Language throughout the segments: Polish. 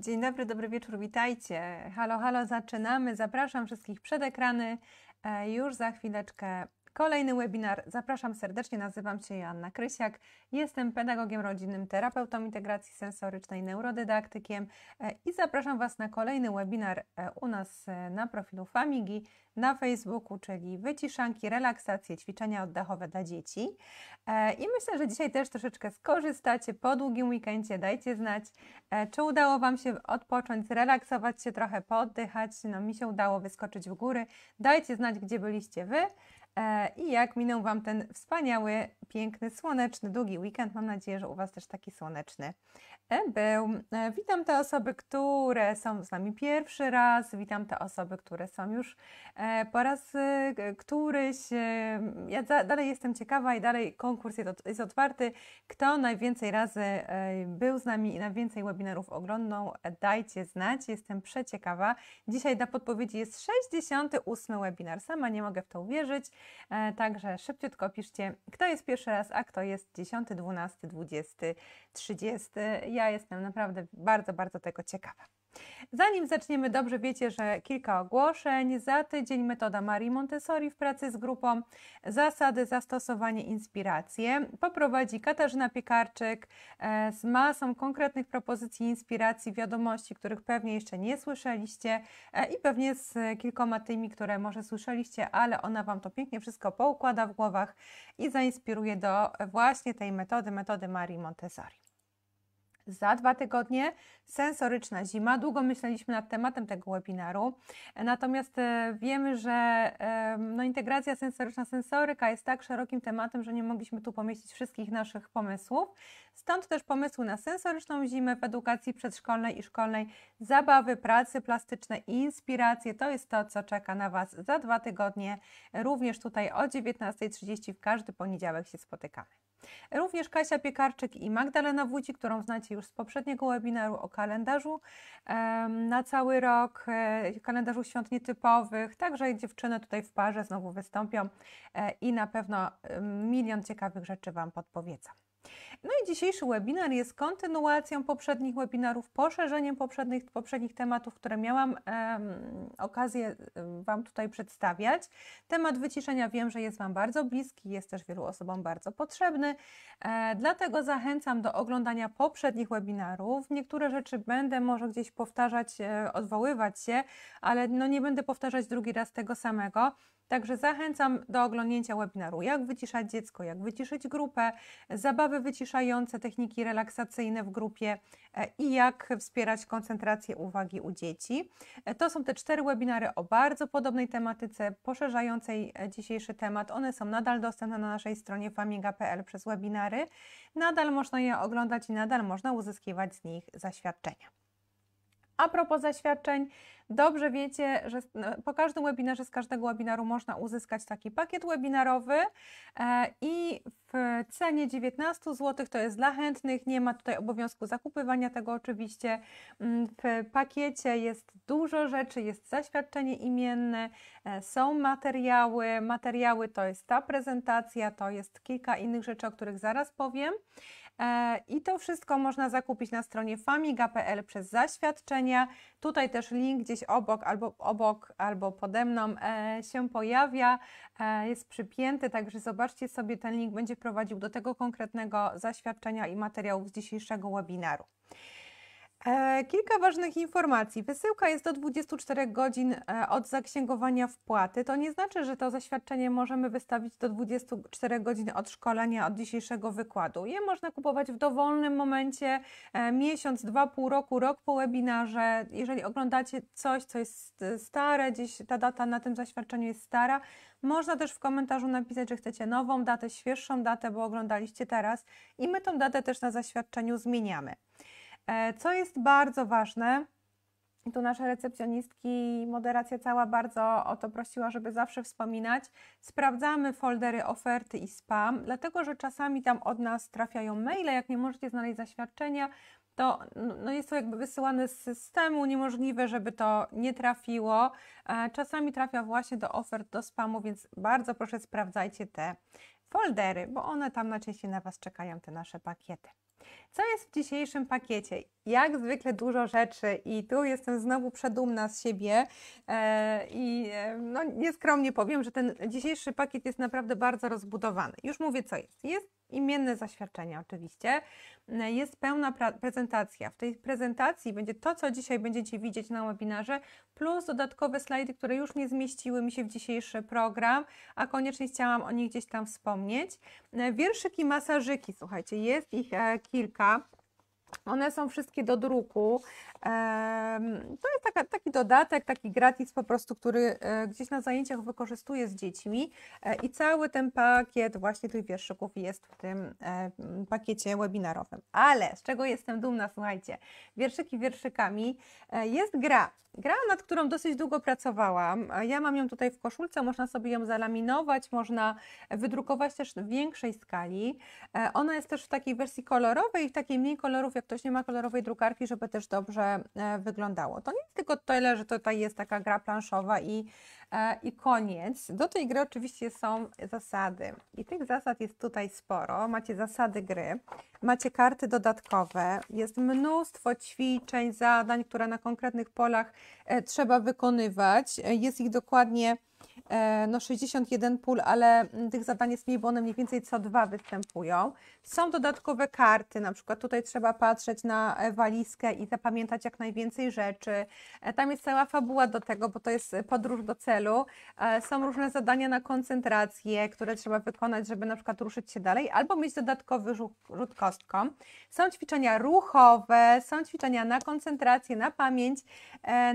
Dzień dobry, dobry wieczór, witajcie. Halo, halo, zaczynamy. Zapraszam wszystkich przed ekrany. E, już za chwileczkę Kolejny webinar. Zapraszam serdecznie, nazywam się Joanna Krysiak. Jestem pedagogiem rodzinnym, terapeutą integracji sensorycznej, neurodydaktykiem e, i zapraszam Was na kolejny webinar e, u nas e, na profilu Famigi na Facebooku, czyli wyciszanki, relaksacje, ćwiczenia oddechowe dla dzieci. I myślę, że dzisiaj też troszeczkę skorzystacie po długim weekendzie. Dajcie znać, czy udało Wam się odpocząć, zrelaksować się trochę, poddychać. No mi się udało wyskoczyć w góry. Dajcie znać, gdzie byliście Wy. E, i jak minął Wam ten wspaniały, piękny, słoneczny, długi weekend. Mam nadzieję, że u Was też taki słoneczny e, był. E, witam te osoby, które są z nami pierwszy raz, witam te osoby, które są już po raz któryś. Ja dalej jestem ciekawa i dalej konkurs jest otwarty. Kto najwięcej razy był z nami i najwięcej webinarów oglądał, dajcie znać. Jestem przeciekawa. Dzisiaj dla podpowiedzi jest 68 webinar. Sama nie mogę w to uwierzyć. E, także szybciutko piszcie, kto jest pierwszy raz, a kto jest 10, 12, 20, 30. Ja jestem naprawdę bardzo, bardzo tego ciekawa. Zanim zaczniemy, dobrze wiecie, że kilka ogłoszeń. Za tydzień metoda Marii Montessori w pracy z grupą, zasady, zastosowanie, inspiracje. Poprowadzi Katarzyna Piekarczyk e, z masą konkretnych propozycji, inspiracji, wiadomości, których pewnie jeszcze nie słyszeliście e, i pewnie z kilkoma tymi, które może słyszeliście, ale ona Wam to pięknie wszystko poukłada w głowach i zainspiruje do właśnie tej metody, metody Marii Montessori za dwa tygodnie. Sensoryczna zima. Długo myśleliśmy nad tematem tego webinaru, natomiast e, wiemy, że e, no, integracja sensoryczna, sensoryka jest tak szerokim tematem, że nie mogliśmy tu pomieścić wszystkich naszych pomysłów. Stąd też pomysły na sensoryczną zimę w edukacji przedszkolnej i szkolnej, zabawy, pracy plastyczne i inspiracje. To jest to, co czeka na Was za dwa tygodnie. Również tutaj o 19.30 w każdy poniedziałek się spotykamy. Również Kasia Piekarczyk i Magdalena Wójci, którą znacie już z poprzedniego webinaru o kalendarzu na cały rok, e, kalendarzu świąt nietypowych. Także dziewczyny tutaj w parze znowu wystąpią e, i na pewno milion ciekawych rzeczy Wam podpowiedzą. No i dzisiejszy webinar jest kontynuacją poprzednich webinarów, poszerzeniem poprzednich, poprzednich tematów, które miałam um, okazję Wam tutaj przedstawiać. Temat wyciszenia wiem, że jest Wam bardzo bliski, jest też wielu osobom bardzo potrzebny, e, dlatego zachęcam do oglądania poprzednich webinarów. Niektóre rzeczy będę może gdzieś powtarzać, e, odwoływać się, ale no nie będę powtarzać drugi raz tego samego. Także zachęcam do oglądnięcia webinaru, jak wyciszać dziecko, jak wyciszyć grupę, zabawy wyciszające, techniki relaksacyjne w grupie e, i jak wspierać koncentrację uwagi u dzieci. E, to są te cztery webinary o bardzo podobnej tematyce, poszerzającej e, dzisiejszy temat. One są nadal dostępne na naszej stronie famiga.pl przez webinary. Nadal można je oglądać i nadal można uzyskiwać z nich zaświadczenia. A propos zaświadczeń, dobrze wiecie, że no, po każdym webinarze z każdego webinaru można uzyskać taki pakiet webinarowy e, i w cenie 19 zł to jest dla chętnych, nie ma tutaj obowiązku zakupywania tego oczywiście. Mm, w pakiecie jest dużo rzeczy, jest zaświadczenie imienne, e, są materiały, materiały to jest ta prezentacja, to jest kilka innych rzeczy, o których zaraz powiem. E, I to wszystko można zakupić na stronie famiga.pl przez zaświadczenia. Tutaj też link gdzieś obok albo obok albo pode mną e, się pojawia, e, jest przypięty, także zobaczcie sobie, ten link będzie prowadził do tego konkretnego zaświadczenia i materiałów z dzisiejszego webinaru. E, kilka ważnych informacji. Wysyłka jest do 24 godzin e, od zaksięgowania wpłaty. To nie znaczy, że to zaświadczenie możemy wystawić do 24 godzin od szkolenia, od dzisiejszego wykładu. Je można kupować w dowolnym momencie, e, miesiąc, dwa, pół roku, rok po webinarze. Jeżeli oglądacie coś, co jest stare, gdzieś ta data na tym zaświadczeniu jest stara, można też w komentarzu napisać, że chcecie nową datę, świeższą datę, bo oglądaliście teraz i my tą datę też na zaświadczeniu zmieniamy. E, co jest bardzo ważne, i tu nasze recepcjonistki, moderacja cała bardzo o to prosiła, żeby zawsze wspominać. Sprawdzamy foldery oferty i spam, dlatego że czasami tam od nas trafiają maile, jak nie możecie znaleźć zaświadczenia, to no, no jest to jakby wysyłane z systemu, niemożliwe, żeby to nie trafiło. E, czasami trafia właśnie do ofert, do spamu, więc bardzo proszę sprawdzajcie te foldery, bo one tam najczęściej na Was czekają, te nasze pakiety. Co jest w dzisiejszym pakiecie? Jak zwykle dużo rzeczy i tu jestem znowu przedumna z siebie e, i e, no, nieskromnie powiem, że ten dzisiejszy pakiet jest naprawdę bardzo rozbudowany. Już mówię co jest. Jest imienne zaświadczenia oczywiście, mm, jest pełna prezentacja. W tej prezentacji będzie to, co dzisiaj będziecie widzieć na webinarze, plus dodatkowe slajdy, które już nie zmieściły mi się w dzisiejszy program, a koniecznie chciałam o nich gdzieś tam wspomnieć. E, wierszyki masażyki, słuchajcie, jest ich e, kilka. One są wszystkie do druku. To jest taka, taki dodatek, taki gratis po prostu, który e, gdzieś na zajęciach wykorzystuję z dziećmi e, i cały ten pakiet właśnie tych wierszyków jest w tym e, pakiecie webinarowym. Ale z czego jestem dumna, słuchajcie, wierszyki wierszykami jest gra. Gra, nad którą dosyć długo pracowałam. Ja mam ją tutaj w koszulce, można sobie ją zalaminować, można wydrukować też w większej skali. Ona jest też w takiej wersji kolorowej i w takiej mniej kolorów jak ktoś nie ma kolorowej drukarki, żeby też dobrze e, wyglądało. To nie jest tylko tyle, że tutaj jest taka gra planszowa i, e, i koniec. Do tej gry oczywiście są zasady i tych zasad jest tutaj sporo. Macie zasady gry, macie karty dodatkowe, jest mnóstwo ćwiczeń, zadań, które na konkretnych polach e, trzeba wykonywać. Jest ich dokładnie E, no 61 pól, ale mm, tych zadań jest mniej, bo one mniej więcej co dwa występują. Są dodatkowe karty, na przykład tutaj trzeba patrzeć na e, walizkę i zapamiętać jak najwięcej rzeczy. E, tam jest cała fabuła do tego, bo to jest podróż do celu. Są różne zadania na koncentrację, które trzeba wykonać, żeby na przykład ruszyć się dalej, albo mieć dodatkowy rzut kostką. Są ćwiczenia ruchowe, są ćwiczenia na koncentrację, na pamięć.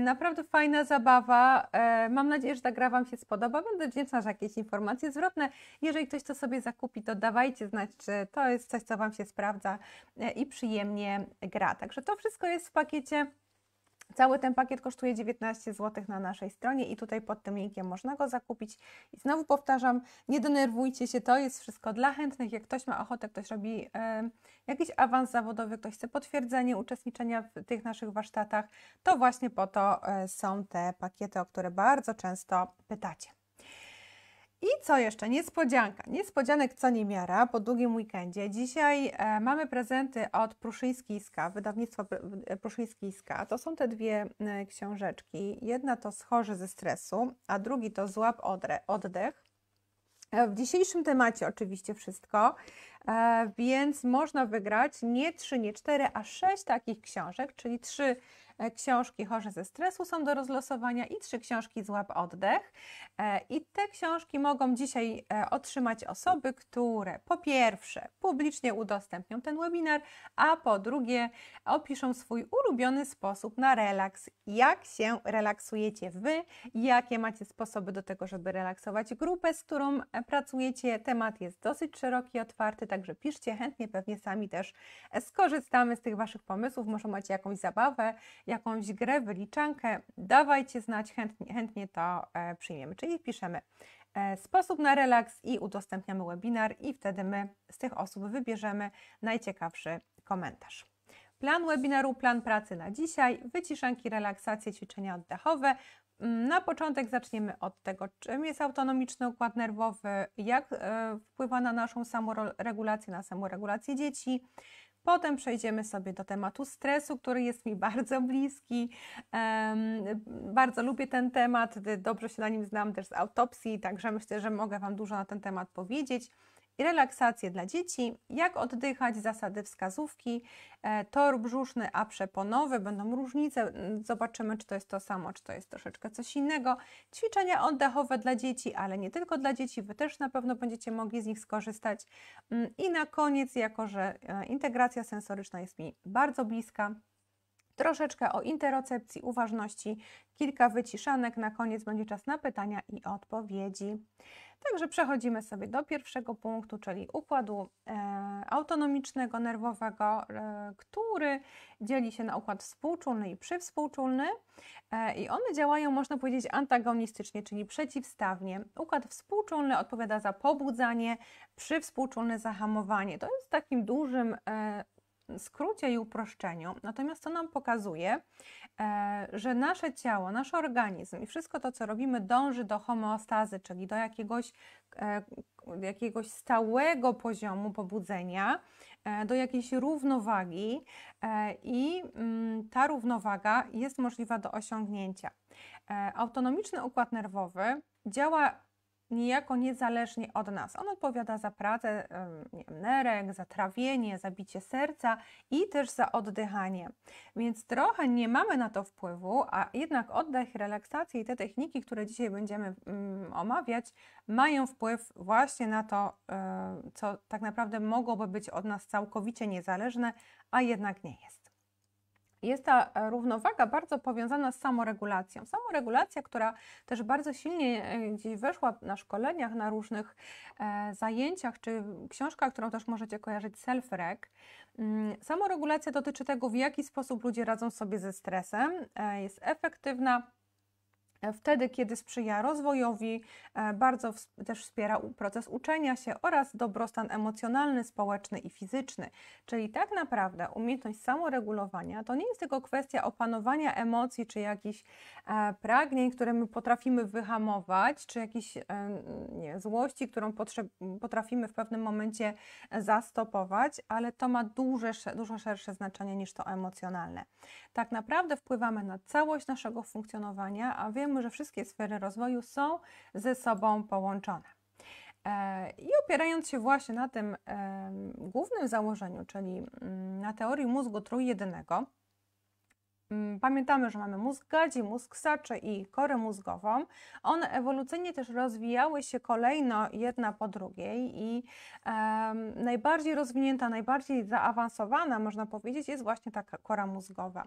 Naprawdę fajna zabawa. Mam nadzieję, że ta gra Wam się spodoba podoba. Będę wdzięczna za jakieś informacje zwrotne. Jeżeli ktoś to sobie zakupi, to dawajcie znać, czy to jest coś, co Wam się sprawdza e, i przyjemnie gra. Także to wszystko jest w pakiecie Cały ten pakiet kosztuje 19 zł na naszej stronie i tutaj pod tym linkiem można go zakupić. I znowu powtarzam, nie denerwujcie się, to jest wszystko dla chętnych. Jak ktoś ma ochotę, ktoś robi jakiś awans zawodowy, ktoś chce potwierdzenie uczestniczenia w tych naszych warsztatach, to właśnie po to e, są te pakiety, o które bardzo często pytacie. I co jeszcze? Niespodzianka. Niespodzianek co nie miara po długim weekendzie. Dzisiaj e, mamy prezenty od Pruszyński Ska, wydawnictwa e, Pruszyński Ska. To są te dwie e, książeczki. Jedna to Schorzy ze stresu, a drugi to Złap odre, oddech. E, w dzisiejszym temacie oczywiście wszystko. E, więc można wygrać nie 3, nie 4, a 6 takich książek, czyli 3 e, książki Chorzy ze stresu są do rozlosowania i trzy książki Złap oddech. E, I te książki mogą dzisiaj otrzymać osoby, które po pierwsze publicznie udostępnią ten webinar, a po drugie opiszą swój ulubiony sposób na relaks. Jak się relaksujecie Wy, jakie macie sposoby do tego, żeby relaksować grupę, z którą pracujecie. Temat jest dosyć szeroki, otwarty, także piszcie chętnie, pewnie sami też skorzystamy z tych Waszych pomysłów. Może macie jakąś zabawę, jakąś grę, wyliczankę, dawajcie znać, chętnie, chętnie to e, przyjmiemy. Czyli piszemy e, sposób na relaks i udostępniamy webinar i wtedy my z tych osób wybierzemy najciekawszy komentarz. Plan webinaru, plan pracy na dzisiaj, wyciszanki, relaksacje, ćwiczenia oddechowe, Mm, na początek zaczniemy od tego, czym jest autonomiczny układ nerwowy, jak e, wpływa na naszą samoregulację, na samoregulację dzieci. Potem przejdziemy sobie do tematu stresu, który jest mi bardzo bliski. bardzo lubię ten temat, dobrze się na nim znam też z autopsji, także myślę, że mogę Wam dużo na ten temat powiedzieć relaksację dla dzieci, jak oddychać, zasady wskazówki, e, tor brzuszny, a przeponowy, będą różnice, mm, zobaczymy czy to jest to samo, czy to jest troszeczkę coś innego. Ćwiczenia oddechowe dla dzieci, ale nie tylko dla dzieci, Wy też na pewno będziecie mogli z nich skorzystać. Mm, I na koniec, jako że e, integracja sensoryczna jest mi bardzo bliska, troszeczkę o interocepcji, uważności, kilka wyciszanek, na koniec będzie czas na pytania i odpowiedzi. Także przechodzimy sobie do pierwszego punktu, czyli układu e, autonomicznego nerwowego, e, który dzieli się na układ współczulny i przywspółczulny. E, I one działają, można powiedzieć, antagonistycznie, czyli przeciwstawnie. Układ współczulny odpowiada za pobudzanie, przywspółczulne za hamowanie. To jest w takim dużym skrócie i uproszczeniu. Natomiast to nam pokazuje, E, że nasze ciało, nasz organizm i wszystko to, co robimy, dąży do homeostazy, czyli do jakiegoś, e, jakiegoś stałego poziomu pobudzenia, e, do jakiejś równowagi, i mm, ta równowaga jest możliwa do osiągnięcia. Autonomiczny układ nerwowy działa niejako niezależnie od nas. On odpowiada za pracę nie wiem, nerek, za trawienie, za bicie serca i też za oddychanie. Więc trochę nie mamy na to wpływu, a jednak oddech, relaksacja i te techniki, które dzisiaj będziemy mm, omawiać, mają wpływ właśnie na to, co tak naprawdę mogłoby być od nas całkowicie niezależne, a jednak nie jest. Jest ta e, równowaga bardzo powiązana z samoregulacją. Samoregulacja, która też bardzo silnie e, gdzieś weszła na szkoleniach, na różnych e, zajęciach czy książkach, którą też możecie kojarzyć, self-reg. Mm, samoregulacja dotyczy tego, w jaki sposób ludzie radzą sobie ze stresem. Jest efektywna, E, wtedy, kiedy sprzyja rozwojowi, e, bardzo też wspiera proces uczenia się oraz dobrostan emocjonalny, społeczny i fizyczny. Czyli tak naprawdę umiejętność samoregulowania to nie jest tylko kwestia opanowania emocji czy jakichś e, pragnień, które my potrafimy wyhamować, czy jakiejś nie, złości, którą potrafimy w pewnym momencie zastopować, ale to ma duże, dużo szersze znaczenie niż to emocjonalne. Tak naprawdę wpływamy na całość naszego funkcjonowania, a wiemy, że wszystkie sfery rozwoju są ze sobą połączone. E, I opierając się właśnie na tym e, głównym założeniu, czyli mm, na teorii mózgu trójjednego. Mm, pamiętamy, że mamy mózg gadzi, mózg saczy i korę mózgową. One ewolucyjnie też rozwijały się kolejno jedna po drugiej i um, najbardziej rozwinięta, najbardziej zaawansowana, można powiedzieć, jest właśnie ta kora mózgowa.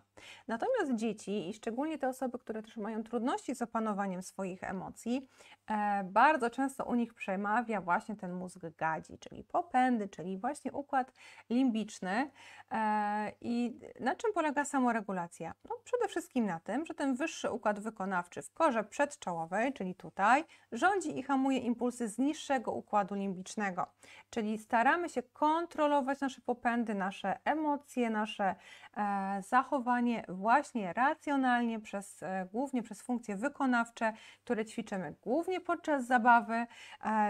Natomiast dzieci i szczególnie te osoby, które też mają trudności z opanowaniem swoich emocji, e, bardzo często u nich przemawia właśnie ten mózg gadzi, czyli popędy, czyli właśnie układ limbiczny. E, I na czym polega samoregulacja? No, przede wszystkim na tym, że ten wyższy układ wykonawczy w korze przedczołowej, czyli tutaj, rządzi i hamuje impulsy z niższego układu limbicznego, czyli staramy się kontrolować nasze popędy, nasze emocje, nasze e, zachowanie właśnie racjonalnie, przez, e, głównie przez funkcje wykonawcze, które ćwiczymy głównie podczas zabawy, e,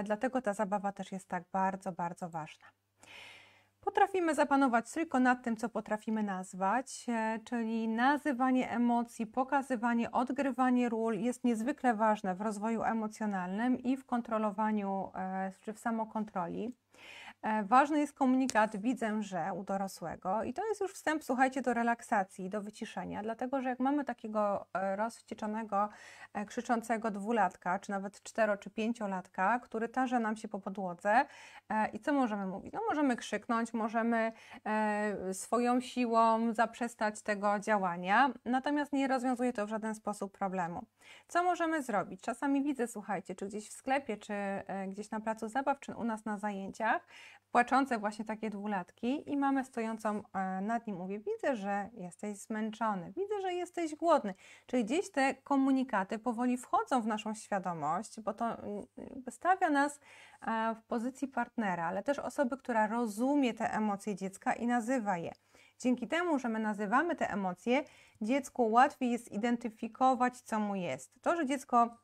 dlatego ta zabawa też jest tak bardzo, bardzo ważna. Potrafimy zapanować tylko nad tym, co potrafimy nazwać, e, czyli nazywanie emocji, pokazywanie, odgrywanie ról jest niezwykle ważne w rozwoju emocjonalnym i w kontrolowaniu e, czy w samokontroli. E, ważny jest komunikat widzę, że u dorosłego i to jest już wstęp, słuchajcie, do relaksacji, do wyciszenia, dlatego że jak mamy takiego e, rozwścieczonego, e, krzyczącego dwulatka, czy nawet cztero czy pięciolatka, który tarza nam się po podłodze i co możemy mówić? No możemy krzyknąć, możemy swoją siłą zaprzestać tego działania, natomiast nie rozwiązuje to w żaden sposób problemu. Co możemy zrobić? Czasami widzę, słuchajcie, czy gdzieś w sklepie, czy gdzieś na placu zabaw, czy u nas na zajęciach, płaczące właśnie takie dwulatki i mamy stojącą e, nad nim, mówię, widzę, że jesteś zmęczony, widzę, że jesteś głodny. Czyli gdzieś te komunikaty powoli wchodzą w naszą świadomość, bo to mm, stawia nas e, w pozycji partnera, ale też osoby, która rozumie te emocje dziecka i nazywa je. Dzięki temu, że my nazywamy te emocje, dziecku łatwiej jest identyfikować, co mu jest. To, że dziecko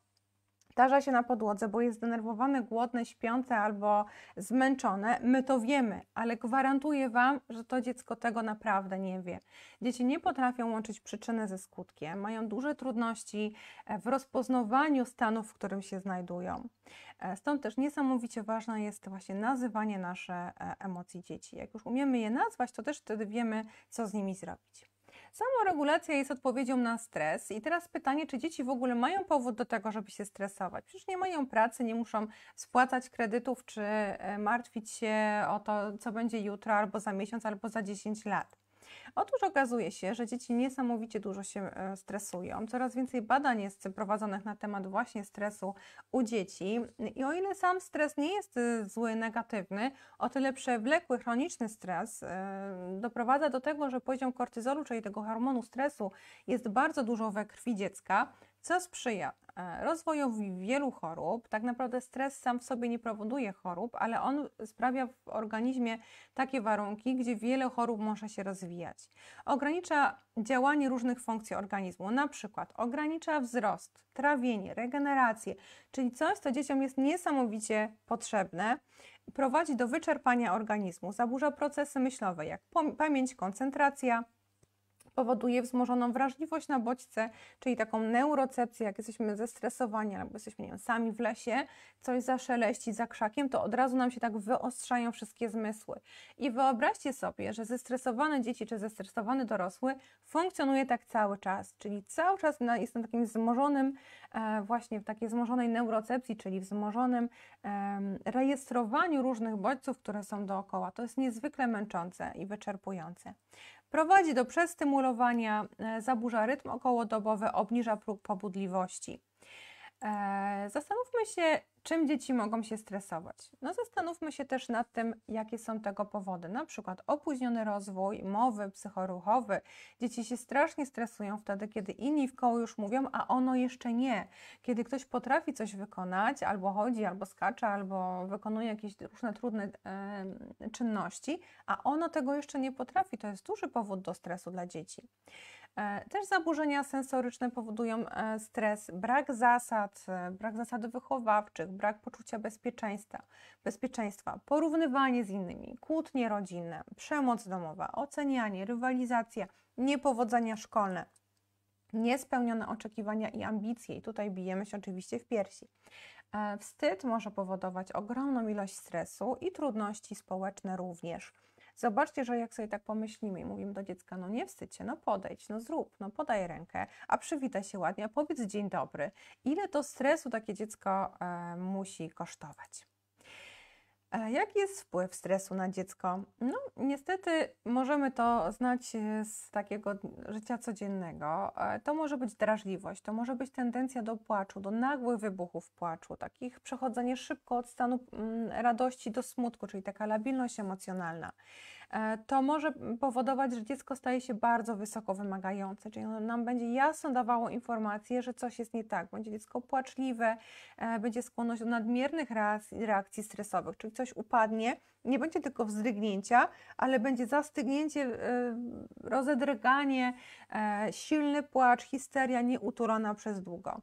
Tarza się na podłodze, bo jest zdenerwowane, głodne, śpiące albo zmęczone. My to wiemy, ale gwarantuję Wam, że to dziecko tego naprawdę nie wie. Dzieci nie potrafią łączyć przyczyny ze skutkiem, mają duże trudności e, w rozpoznawaniu stanu, w którym się znajdują. E, stąd też niesamowicie ważne jest właśnie nazywanie nasze e, emocji dzieci. Jak już umiemy je nazwać, to też wtedy wiemy, co z nimi zrobić. Samoregulacja jest odpowiedzią na stres i teraz pytanie, czy dzieci w ogóle mają powód do tego, żeby się stresować? Przecież nie mają pracy, nie muszą spłacać kredytów czy e, martwić się o to, co będzie jutro albo za miesiąc, albo za 10 lat. Otóż okazuje się, że dzieci niesamowicie dużo się e, stresują. Coraz więcej badań jest prowadzonych na temat właśnie stresu u dzieci. I o ile sam stres nie jest e, zły, negatywny, o tyle przewlekły, chroniczny stres e, doprowadza do tego, że poziom kortyzolu, czyli tego hormonu stresu, jest bardzo dużo we krwi dziecka, co sprzyja e, rozwojowi wielu chorób. Tak naprawdę stres sam w sobie nie powoduje chorób, ale on sprawia w organizmie takie warunki, gdzie wiele chorób może się rozwijać. Ogranicza działanie różnych funkcji organizmu, na przykład ogranicza wzrost, trawienie, regenerację, czyli coś, co dzieciom jest niesamowicie potrzebne prowadzi do wyczerpania organizmu, zaburza procesy myślowe jak pamięć, koncentracja, powoduje wzmożoną wrażliwość na bodźce, czyli taką neurocepcję, jak jesteśmy zestresowani albo jesteśmy nie wiem, sami w lesie, coś zaszeleści za krzakiem, to od razu nam się tak wyostrzają wszystkie zmysły. I wyobraźcie sobie, że zestresowane dzieci czy zestresowany dorosły funkcjonuje tak cały czas, czyli cały czas jest na takim wzmożonym, e, właśnie w takiej wzmożonej neurocepcji, czyli wzmożonym rejestrowaniu różnych bodźców, które są dookoła. To jest niezwykle męczące i wyczerpujące prowadzi do przestymulowania, e, zaburza rytm okołodobowy, obniża próg pobudliwości. E, zastanówmy się, czym dzieci mogą się stresować. No zastanówmy się też nad tym, jakie są tego powody. Na przykład opóźniony rozwój mowy psychoruchowy. Dzieci się strasznie stresują wtedy, kiedy inni w koło już mówią, a ono jeszcze nie. Kiedy ktoś potrafi coś wykonać, albo chodzi, albo skacze, albo wykonuje jakieś różne trudne e, czynności, a ono tego jeszcze nie potrafi. To jest duży powód do stresu dla dzieci. E, też zaburzenia sensoryczne powodują e, stres, brak zasad, e, brak zasad wychowawczych, brak poczucia bezpieczeństwa, bezpieczeństwa, porównywanie z innymi, kłótnie rodzinne, przemoc domowa, ocenianie, rywalizacja, niepowodzenia szkolne, niespełnione oczekiwania i ambicje. I tutaj bijemy się oczywiście w piersi. Wstyd może powodować ogromną ilość stresu i trudności społeczne również. Zobaczcie, że jak sobie tak pomyślimy i mówimy do dziecka, no nie wstydź się, no podejdź, no zrób, no podaj rękę, a przywitaj się ładnie, a powiedz dzień dobry. Ile to stresu takie dziecko e, musi kosztować? Jaki jest wpływ stresu na dziecko? No, niestety możemy to znać e, z takiego życia codziennego. E, to może być drażliwość, to może być tendencja do płaczu, do nagłych wybuchów płaczu, takich przechodzenie szybko od stanu radości do smutku, czyli taka labilność emocjonalna. E, to może powodować, że dziecko staje się bardzo wysoko wymagające, czyli ono nam będzie jasno dawało informację, że coś jest nie tak. Będzie dziecko płaczliwe, e, będzie skłonność do nadmiernych reakcji stresowych, czyli coś upadnie, nie będzie tylko wzdrygnięcia, ale będzie zastygnięcie, e, rozedrganie, silny płacz, histeria nieutulona przez długo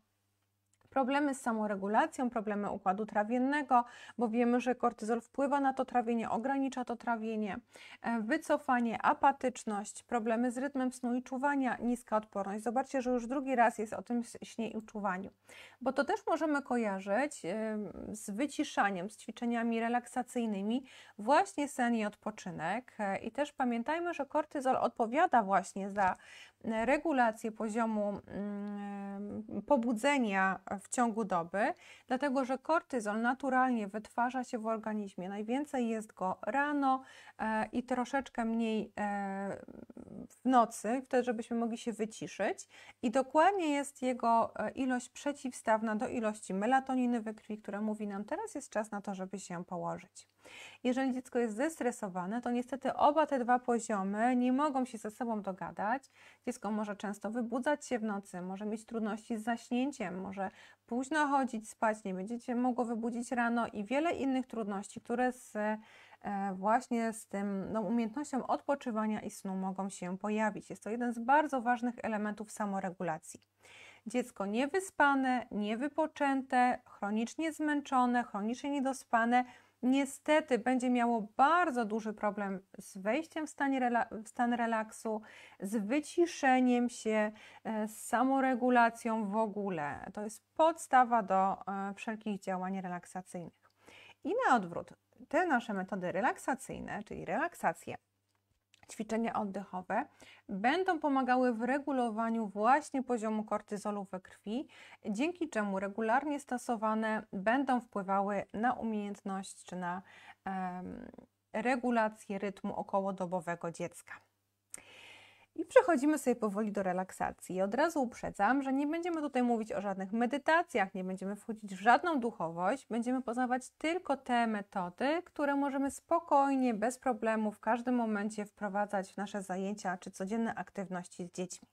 problemy z samoregulacją, problemy układu trawiennego, bo wiemy, że kortyzol wpływa na to trawienie, ogranicza to trawienie, e, wycofanie, apatyczność, problemy z rytmem snu i czuwania, niska odporność. Zobaczcie, że już drugi raz jest o tym śnie i czuwaniu, bo to też możemy kojarzyć e, z wyciszaniem, z ćwiczeniami relaksacyjnymi, właśnie sen i odpoczynek. E, I też pamiętajmy, że kortyzol odpowiada właśnie za regulację poziomu mm, pobudzenia w ciągu doby, dlatego że kortyzol naturalnie wytwarza się w organizmie. Najwięcej jest go rano e, i troszeczkę mniej e, w nocy, wtedy żebyśmy mogli się wyciszyć i dokładnie jest jego e, ilość przeciwstawna do ilości melatoniny we krwi, która mówi nam teraz jest czas na to, żeby się położyć. Jeżeli dziecko jest zestresowane, to niestety oba te dwa poziomy nie mogą się ze sobą dogadać. Dziecko może często wybudzać się w nocy, może mieć trudności z zaśnięciem, może późno chodzić spać, nie będziecie mogło wybudzić rano i wiele innych trudności, które z, e, właśnie z tym no, umiejętnością odpoczywania i snu mogą się pojawić. Jest to jeden z bardzo ważnych elementów samoregulacji dziecko niewyspane, niewypoczęte, chronicznie zmęczone, chronicznie niedospane niestety będzie miało bardzo duży problem z wejściem w, w stan relaksu, z wyciszeniem się, e, z samoregulacją w ogóle. To jest podstawa do e, wszelkich działań relaksacyjnych. I na odwrót, te nasze metody relaksacyjne, czyli relaksacje, ćwiczenia oddechowe będą pomagały w regulowaniu właśnie poziomu kortyzolu we krwi, dzięki czemu regularnie stosowane będą wpływały na umiejętność czy na um, regulację rytmu okołodobowego dziecka. I przechodzimy sobie powoli do relaksacji. od razu uprzedzam, że nie będziemy tutaj mówić o żadnych medytacjach, nie będziemy wchodzić w żadną duchowość, będziemy poznawać tylko te metody, które możemy spokojnie, bez problemu, w każdym momencie wprowadzać w nasze zajęcia czy codzienne aktywności z dziećmi.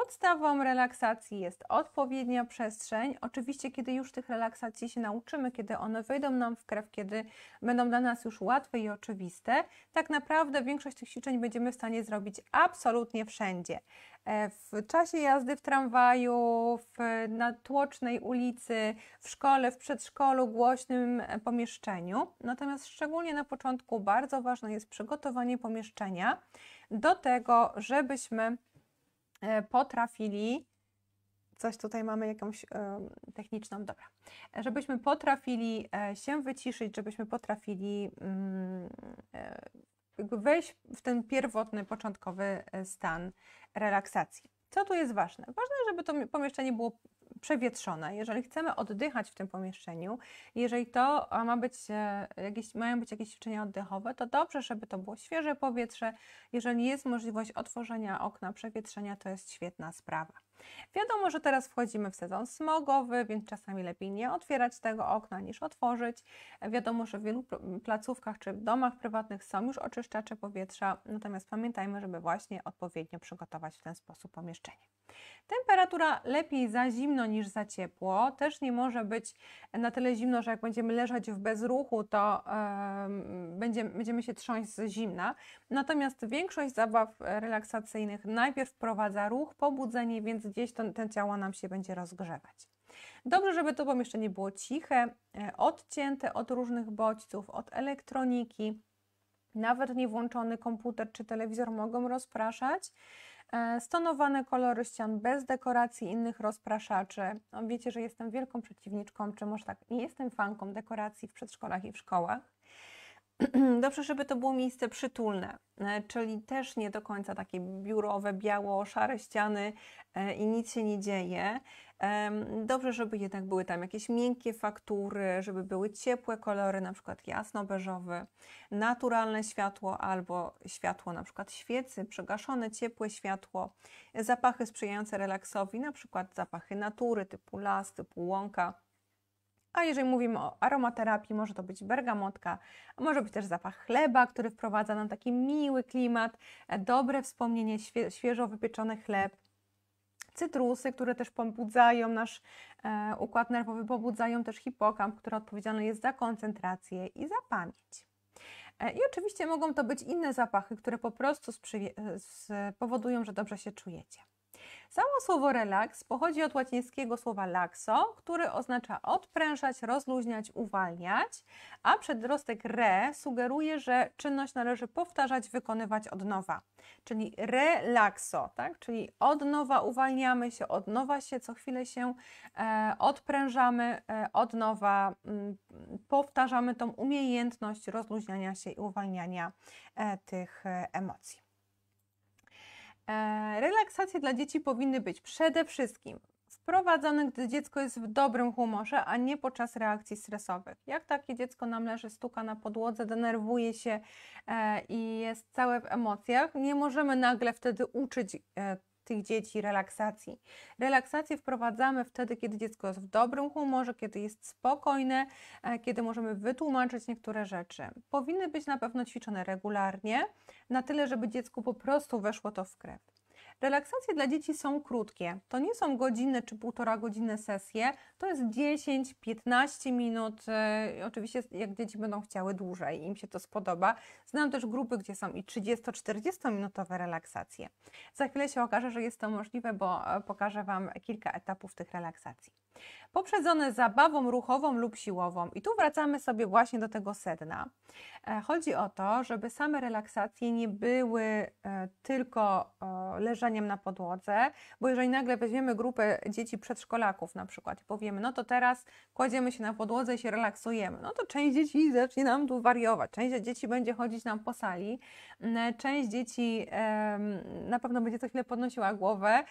Podstawą relaksacji jest odpowiednia przestrzeń. Oczywiście, kiedy już tych relaksacji się nauczymy, kiedy one wejdą nam w krew, kiedy będą dla nas już łatwe i oczywiste, tak naprawdę większość tych ćwiczeń będziemy w stanie zrobić absolutnie wszędzie. E, w czasie jazdy w tramwaju, w, na tłocznej ulicy, w szkole, w przedszkolu, głośnym e, pomieszczeniu. Natomiast szczególnie na początku bardzo ważne jest przygotowanie pomieszczenia do tego, żebyśmy E, potrafili, coś tutaj mamy jakąś e, techniczną, dobra, e, żebyśmy potrafili się wyciszyć, żebyśmy potrafili mm, wejść w ten pierwotny, początkowy stan relaksacji. Co tu jest ważne? Ważne, żeby to pomieszczenie było przewietrzone, jeżeli chcemy oddychać w tym pomieszczeniu, jeżeli to ma być e, jakieś, mają być jakieś ćwiczenia oddechowe, to dobrze, żeby to było świeże powietrze. Jeżeli jest możliwość otworzenia okna, przewietrzenia, to jest świetna sprawa. Wiadomo, że teraz wchodzimy w sezon smogowy, więc czasami lepiej nie otwierać tego okna niż otworzyć. Wiadomo, że w wielu placówkach czy domach prywatnych są już oczyszczacze powietrza, natomiast pamiętajmy, żeby właśnie odpowiednio przygotować w ten sposób pomieszczenie. Temperatura lepiej za zimno niż za ciepło. Też nie może być na tyle zimno, że jak będziemy leżeć w bezruchu, to yy, będziemy, będziemy się trząść z zimna. Natomiast większość zabaw relaksacyjnych najpierw wprowadza ruch, pobudzenie, więc gdzieś to, ciało nam się będzie rozgrzewać. Dobrze, żeby to pomieszczenie było ciche, e, odcięte od różnych bodźców, od elektroniki. Nawet niewłączony komputer czy telewizor mogą rozpraszać. E, stonowane kolory ścian bez dekoracji innych rozpraszaczy. No, wiecie, że jestem wielką przeciwniczką, czy może tak, nie jestem fanką dekoracji w przedszkolach i w szkołach. Dobrze, żeby to było miejsce przytulne, e, czyli też nie do końca takie biurowe, biało-szare ściany e, i nic się nie dzieje. Dobrze, żeby jednak były tam jakieś miękkie faktury, żeby były ciepłe kolory, na przykład jasno-beżowy, naturalne światło albo światło na przykład świecy, przegaszone ciepłe światło, zapachy sprzyjające relaksowi, na przykład zapachy natury typu las, typu łąka a jeżeli mówimy o aromaterapii, może to być bergamotka, może być też zapach chleba, który wprowadza nam taki miły klimat, e, dobre wspomnienie, świeżo wypieczony chleb. Cytrusy, które też pobudzają nasz e, układ nerwowy, pobudzają też hipokamp, który odpowiedzialny jest za koncentrację i za pamięć. E, I oczywiście mogą to być inne zapachy, które po prostu spowodują, że dobrze się czujecie. Samo słowo relaks pochodzi od łacińskiego słowa laxo, który oznacza odprężać, rozluźniać, uwalniać, a przedrostek re sugeruje, że czynność należy powtarzać, wykonywać od nowa. Czyli "relaxo", tak? czyli od nowa uwalniamy się, od nowa się co chwilę się e, odprężamy, e, od nowa m, mm, powtarzamy tą umiejętność rozluźniania się i uwalniania e, tych e, emocji. E, Relaksacje dla dzieci powinny być przede wszystkim wprowadzone, gdy dziecko jest w dobrym humorze, a nie podczas reakcji stresowych. Jak takie dziecko nam leży, stuka na podłodze, denerwuje się e, i jest całe w emocjach, nie możemy nagle wtedy uczyć e, tych dzieci relaksacji. Relaksację wprowadzamy wtedy, kiedy dziecko jest w dobrym humorze, kiedy jest spokojne, e, kiedy możemy wytłumaczyć niektóre rzeczy. Powinny być na pewno ćwiczone regularnie, na tyle, żeby dziecku po prostu weszło to w krew. Relaksacje dla dzieci są krótkie. To nie są godzinne czy półtora godziny sesje, to jest 10-15 minut. E, oczywiście, jak dzieci będą chciały dłużej, im się to spodoba. Znam też grupy, gdzie są i 30-40 minutowe relaksacje. Za chwilę się okaże, że jest to możliwe, bo e, pokażę Wam kilka etapów tych relaksacji poprzedzone zabawą ruchową lub siłową. I tu wracamy sobie właśnie do tego sedna. E, chodzi o to, żeby same relaksacje nie były e, tylko leżeniem na podłodze, bo jeżeli nagle weźmiemy grupę dzieci przedszkolaków na przykład i powiemy, no to teraz kładziemy się na podłodze i się relaksujemy, no to część dzieci zacznie nam tu wariować, część dzieci będzie chodzić nam po sali, e, część dzieci na pewno będzie co chwilę podnosiła głowę,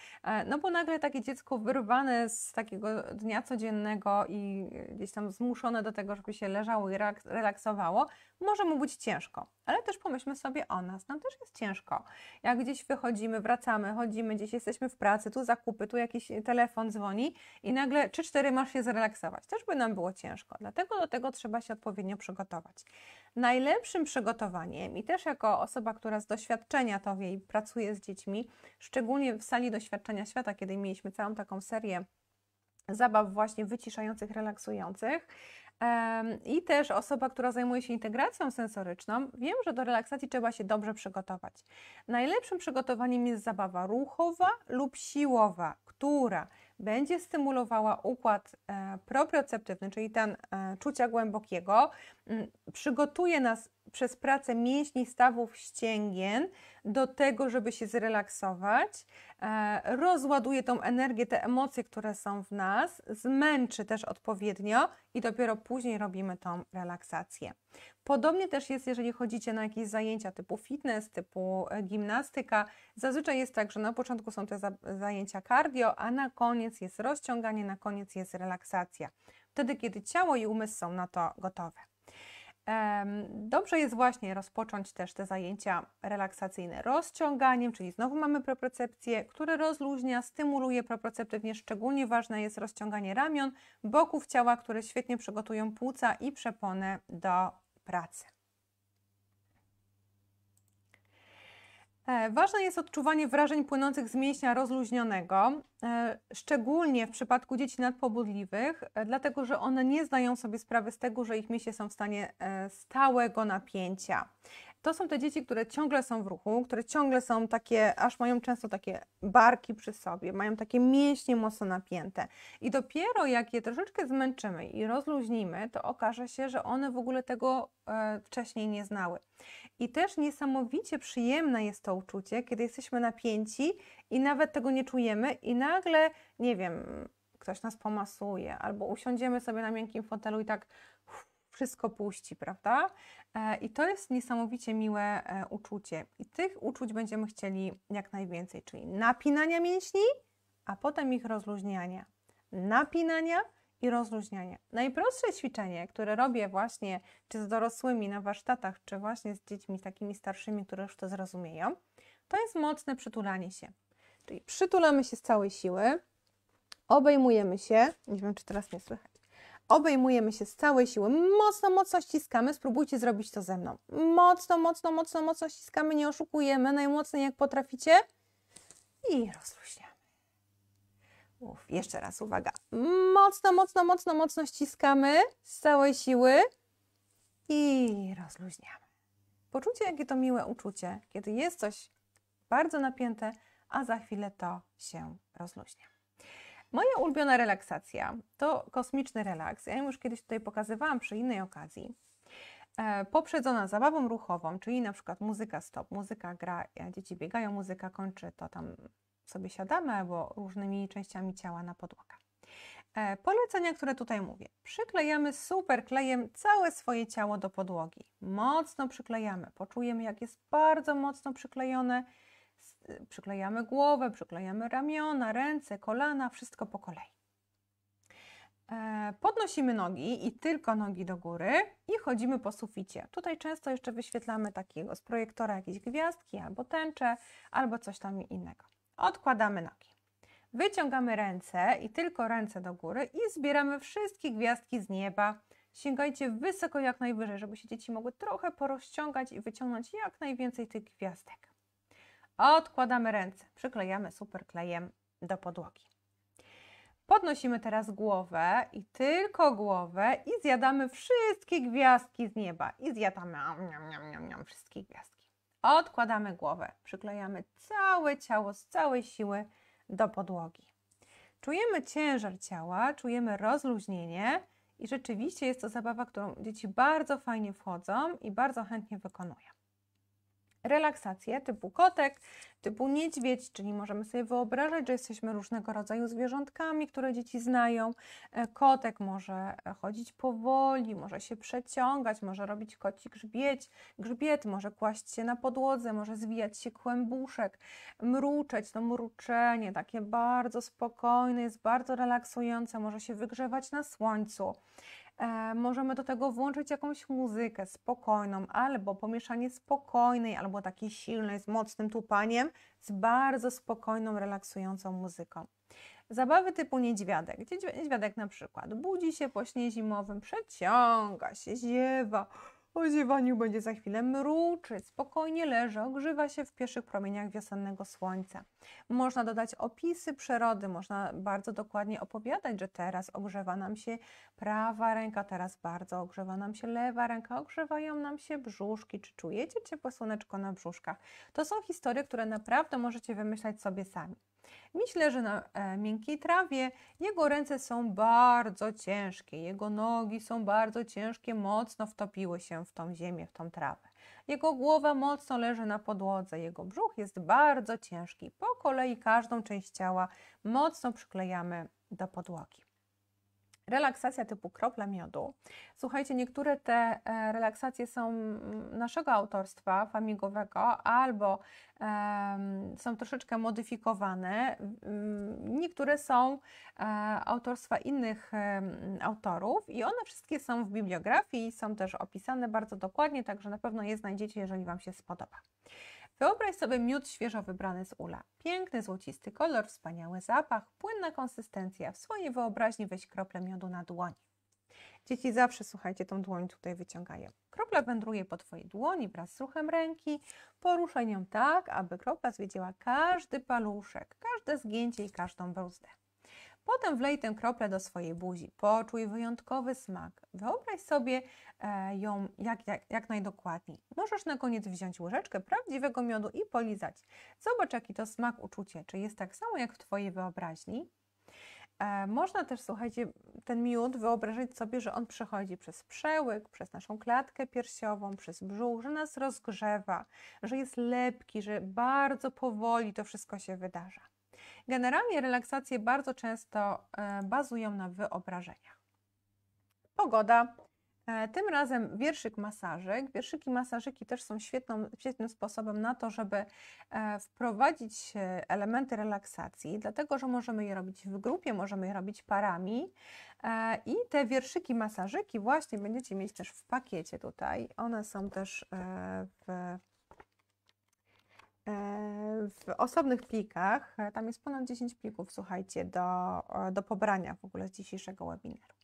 no bo nagle takie dziecko wyrwane z takiego dnia co codziennego i gdzieś tam zmuszone do tego, żeby się leżało i relaksowało, może mu być ciężko. Ale też pomyślmy sobie o nas, nam też jest ciężko. Jak gdzieś wychodzimy, wracamy, chodzimy, gdzieś jesteśmy w pracy, tu zakupy, tu jakiś telefon dzwoni i nagle 3-4 masz się zrelaksować. Też by nam było ciężko, dlatego do tego trzeba się odpowiednio przygotować. Najlepszym przygotowaniem i też jako osoba, która z doświadczenia to wie i pracuje z dziećmi, szczególnie w sali doświadczenia świata, kiedy mieliśmy całą taką serię zabaw właśnie wyciszających, relaksujących. I też osoba, która zajmuje się integracją sensoryczną, wiem, że do relaksacji trzeba się dobrze przygotować. Najlepszym przygotowaniem jest zabawa ruchowa lub siłowa, która będzie stymulowała układ e, proprioceptywny, czyli ten e, czucia głębokiego, przygotuje nas przez pracę mięśni stawów ścięgien do tego, żeby się zrelaksować, e, rozładuje tą energię, te emocje, które są w nas, zmęczy też odpowiednio i dopiero później robimy tą relaksację. Podobnie też jest, jeżeli chodzicie na jakieś zajęcia typu fitness, typu e, gimnastyka. Zazwyczaj jest tak, że na początku są te zajęcia cardio, a na koniec jest rozciąganie, na koniec jest relaksacja. Wtedy, kiedy ciało i umysł są na to gotowe. Dobrze jest właśnie rozpocząć też te zajęcia relaksacyjne rozciąganiem, czyli znowu mamy propriocepcję, które rozluźnia, stymuluje proprioceptywnie. Szczególnie ważne jest rozciąganie ramion, boków ciała, które świetnie przygotują płuca i przeponę do pracy. E, ważne jest odczuwanie wrażeń płynących z mięśnia rozluźnionego, e, szczególnie w przypadku dzieci nadpobudliwych, e, dlatego że one nie zdają sobie sprawy z tego, że ich mięśnie są w stanie stałego napięcia to są te dzieci, które ciągle są w ruchu, które ciągle są takie, aż mają często takie barki przy sobie, mają takie mięśnie mocno napięte. I dopiero jak je troszeczkę zmęczymy i rozluźnimy, to okaże się, że one w ogóle tego e, wcześniej nie znały. I też niesamowicie przyjemne jest to uczucie, kiedy jesteśmy napięci i nawet tego nie czujemy, i nagle, nie wiem, ktoś nas pomasuje, albo usiądziemy sobie na miękkim fotelu i tak. Uff, wszystko puści, prawda? E, I to jest niesamowicie miłe e, uczucie. I tych uczuć będziemy chcieli jak najwięcej, czyli napinania mięśni, a potem ich rozluźniania. Napinania i rozluźniania. Najprostsze ćwiczenie, które robię właśnie czy z dorosłymi na warsztatach, czy właśnie z dziećmi takimi starszymi, które już to zrozumieją, to jest mocne przytulanie się. Czyli przytulamy się z całej siły, obejmujemy się, nie wiem czy teraz mnie słychać, obejmujemy się z całej siły, mocno, mocno ściskamy, spróbujcie zrobić to ze mną. Mocno, mocno, mocno, mocno ściskamy, nie oszukujemy, najmocniej jak potraficie i rozluźniamy. Uf, jeszcze raz, uwaga. Mocno, mocno, mocno, mocno ściskamy z całej siły i rozluźniamy. Poczucie, jakie to miłe uczucie, kiedy jest coś bardzo napięte, a za chwilę to się rozluźnia. Moja ulubiona relaksacja to kosmiczny relaks. Ja ją już kiedyś tutaj pokazywałam przy innej okazji. E, poprzedzona zabawą ruchową, czyli na przykład muzyka stop, muzyka gra, dzieci biegają, muzyka kończy, to tam sobie siadamy albo różnymi częściami ciała na podłogę. E, polecenia, które tutaj mówię. Przyklejamy super klejem całe swoje ciało do podłogi. Mocno przyklejamy. Poczujemy, jak jest bardzo mocno przyklejone przyklejamy głowę, przyklejamy ramiona, ręce, kolana, wszystko po kolei. E, podnosimy nogi i tylko nogi do góry i chodzimy po suficie. Tutaj często jeszcze wyświetlamy takiego z projektora jakieś gwiazdki albo tęcze, albo coś tam innego. Odkładamy nogi. Wyciągamy ręce i tylko ręce do góry i zbieramy wszystkie gwiazdki z nieba. Sięgajcie wysoko jak najwyżej, żeby się dzieci mogły trochę porozciągać i wyciągnąć jak najwięcej tych gwiazdek. Odkładamy ręce, przyklejamy superklejem do podłogi. Podnosimy teraz głowę i tylko głowę i zjadamy wszystkie gwiazdki z nieba. I zjadamy niam, niam, wszystkie gwiazdki. Odkładamy głowę, przyklejamy całe ciało z całej siły do podłogi. Czujemy ciężar ciała, czujemy rozluźnienie i rzeczywiście jest to zabawa, którą dzieci bardzo fajnie wchodzą i bardzo chętnie wykonują relaksację typu kotek, typu niedźwiedź, czyli możemy sobie wyobrażać, że jesteśmy różnego rodzaju zwierzątkami, które dzieci znają. E, kotek może chodzić powoli, może się przeciągać, może robić koci grzbiet, grzbiet, może kłaść się na podłodze, może zwijać się kłębuszek, mruczeć, to mruczenie takie bardzo spokojne, jest bardzo relaksujące, może się wygrzewać na słońcu. E, możemy do tego włączyć jakąś muzykę spokojną, albo pomieszanie spokojnej, albo takiej silnej, z mocnym tupaniem, z bardzo spokojną, relaksującą muzyką. Zabawy typu niedźwiadek, gdzie niedźwiadek na przykład budzi się po śnie zimowym, przeciąga się, ziewa, o ziewaniu będzie za chwilę mruczy, spokojnie leży, ogrzewa się w pierwszych promieniach wiosennego słońca. Można dodać opisy przyrody, można bardzo dokładnie opowiadać, że teraz ogrzewa nam się prawa ręka, teraz bardzo ogrzewa nam się lewa ręka, ogrzewają nam się brzuszki. Czy czujecie ciepłe słoneczko na brzuszkach? To są historie, które naprawdę możecie wymyślać sobie sami. Myślę, że na e, miękkiej trawie, jego ręce są bardzo ciężkie, jego nogi są bardzo ciężkie, mocno wtopiły się w tą ziemię, w tą trawę. Jego głowa mocno leży na podłodze, jego brzuch jest bardzo ciężki. Po kolei każdą część ciała mocno przyklejamy do podłogi relaksacja typu kropla miodu. Słuchajcie, niektóre te e, relaksacje są naszego autorstwa famigowego albo um, są troszeczkę modyfikowane. Niektóre są um, autorstwa innych um, autorów i one wszystkie są w bibliografii, są też opisane bardzo dokładnie, także na pewno je znajdziecie, jeżeli Wam się spodoba. Wyobraź sobie miód świeżo wybrany z ula. Piękny, złocisty kolor, wspaniały zapach, płynna konsystencja. W swojej wyobraźni weź krople miodu na dłoni. Dzieci zawsze, słuchajcie, tą dłoń tutaj wyciągają. Kropla wędruje po Twojej dłoni wraz z ruchem ręki. Poruszaj nią tak, aby kropla zwiedziła każdy paluszek, każde zgięcie i każdą bruzdę. Potem wlej tę kroplę do swojej buzi. Poczuj wyjątkowy smak. Wyobraź sobie e, ją jak, jak, jak najdokładniej. Możesz na koniec wziąć łyżeczkę prawdziwego miodu i polizać. Zobacz, jaki to smak, uczucie. Czy jest tak samo jak w Twojej wyobraźni? E, można też, słuchajcie, ten miód wyobrazić sobie, że on przechodzi przez przełyk, przez naszą klatkę piersiową, przez brzuch, że nas rozgrzewa, że jest lepki, że bardzo powoli to wszystko się wydarza. Generalnie relaksacje bardzo często e, bazują na wyobrażeniach. Pogoda. E, tym razem wierszyk masażek. Wierszyki masażyki też są świetną, świetnym sposobem na to, żeby e, wprowadzić elementy relaksacji, dlatego że możemy je robić w grupie, możemy je robić parami. I te wierszyki masażyki właśnie będziecie mieć też w pakiecie tutaj. One są też w E, w osobnych plikach, e, tam jest ponad 10 plików, słuchajcie, do, e, do pobrania w ogóle z dzisiejszego webinaru.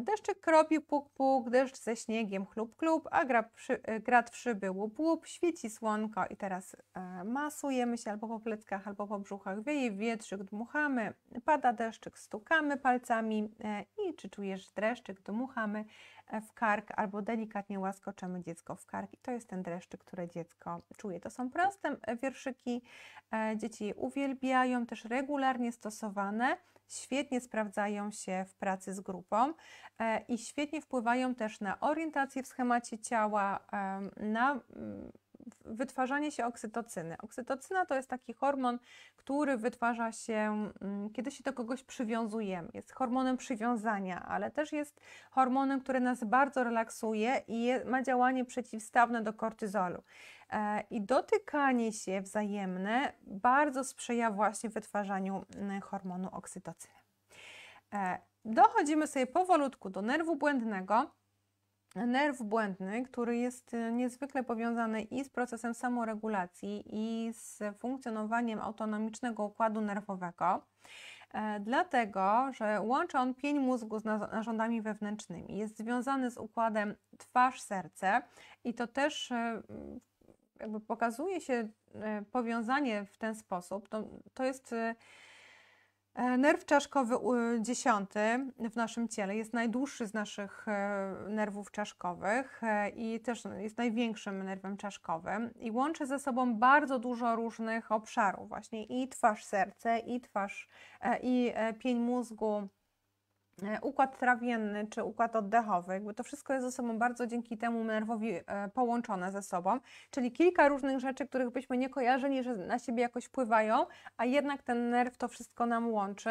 Deszczyk kropi, puk, puk, deszcz ze śniegiem, chlub, klub, a gra przy, grat w szyby, łup, łup, świeci słonko i teraz masujemy się albo po pleckach, albo po brzuchach, wieje wietrzyk, dmuchamy, pada deszczyk, stukamy palcami i czy czujesz dreszczyk, dmuchamy, w kark albo delikatnie łaskoczemy dziecko w kark i to jest ten dreszczyk, który dziecko czuje. To są proste e, wierszyki, e, dzieci je uwielbiają, też regularnie stosowane, świetnie sprawdzają się w pracy z grupą e, i świetnie wpływają też na orientację w schemacie ciała, na mm, wytwarzanie się oksytocyny. Oksytocyna to jest taki hormon, który wytwarza się, mm, kiedy się do kogoś przywiązujemy. Jest hormonem przywiązania, ale też jest hormonem, który nas bardzo relaksuje i ma działanie przeciwstawne do kortyzolu. E, I dotykanie się wzajemne bardzo sprzyja właśnie wytwarzaniu mm, hormonu oksytocyny. E, dochodzimy sobie powolutku do nerwu błędnego nerw błędny, który jest y, niezwykle powiązany i z procesem samoregulacji, i z funkcjonowaniem autonomicznego układu nerwowego, e, dlatego że łączy on pień mózgu z narządami wewnętrznymi, jest związany z układem twarz-serce i to też y, jakby pokazuje się y, powiązanie w ten sposób. To, to jest E, nerw czaszkowy dziesiąty w naszym ciele jest najdłuższy z naszych e, nerwów czaszkowych e, i też jest największym nerwem czaszkowym i łączy ze sobą bardzo dużo różnych obszarów, właśnie i twarz serce, i twarz, i pień mózgu, E, układ trawienny czy układ oddechowy, jakby to wszystko jest ze sobą bardzo dzięki temu nerwowi e, połączone ze sobą, czyli kilka różnych rzeczy, których byśmy nie kojarzyli, że na siebie jakoś pływają, a jednak ten nerw to wszystko nam łączy.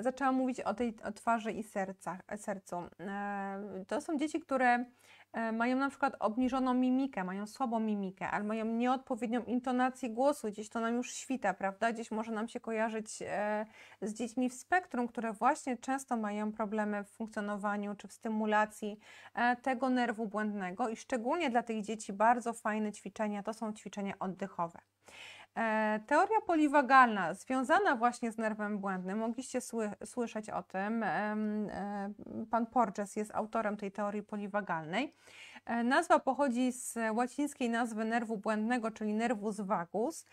zaczęłam mówić o tej o twarzy i sercach, sercu. E, to są dzieci, które E, mają na przykład obniżoną mimikę, mają słabą mimikę, albo mają nieodpowiednią intonację głosu, gdzieś to nam już świta, prawda? Gdzieś może nam się kojarzyć e, z dziećmi w spektrum, które właśnie często mają problemy w funkcjonowaniu czy w stymulacji e, tego nerwu błędnego i szczególnie dla tych dzieci bardzo fajne ćwiczenia to są ćwiczenia oddechowe. E, teoria poliwagalna, związana właśnie z nerwem błędnym, mogliście sły słyszeć o tym. E, pan Porges jest autorem tej teorii poliwagalnej. E, nazwa pochodzi z łacińskiej nazwy nerwu błędnego, czyli nervus vagus.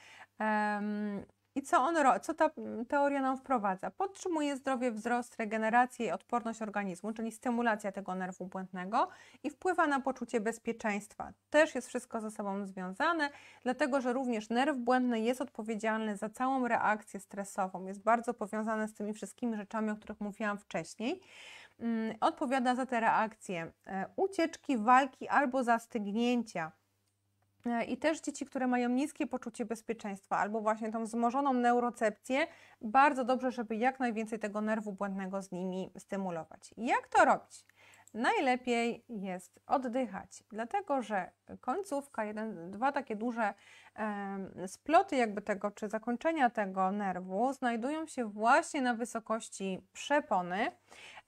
I co, on, co ta mm, teoria nam wprowadza? Podtrzymuje zdrowie, wzrost, regenerację i odporność organizmu, czyli stymulacja tego nerwu błędnego i wpływa na poczucie bezpieczeństwa. Też jest wszystko ze sobą związane, dlatego że również nerw błędny jest odpowiedzialny za całą reakcję stresową. Jest bardzo powiązany z tymi wszystkimi rzeczami, o których mówiłam wcześniej mm, odpowiada za te reakcje e, ucieczki, walki albo zastygnięcia. E, I też dzieci, które mają niskie poczucie bezpieczeństwa albo właśnie tą wzmożoną neurocepcję, bardzo dobrze, żeby jak najwięcej tego nerwu błędnego z nimi stymulować. Jak to robić? Najlepiej jest oddychać, dlatego że końcówka, jeden, dwa takie duże e, sploty jakby tego, czy zakończenia tego nerwu znajdują się właśnie na wysokości przepony,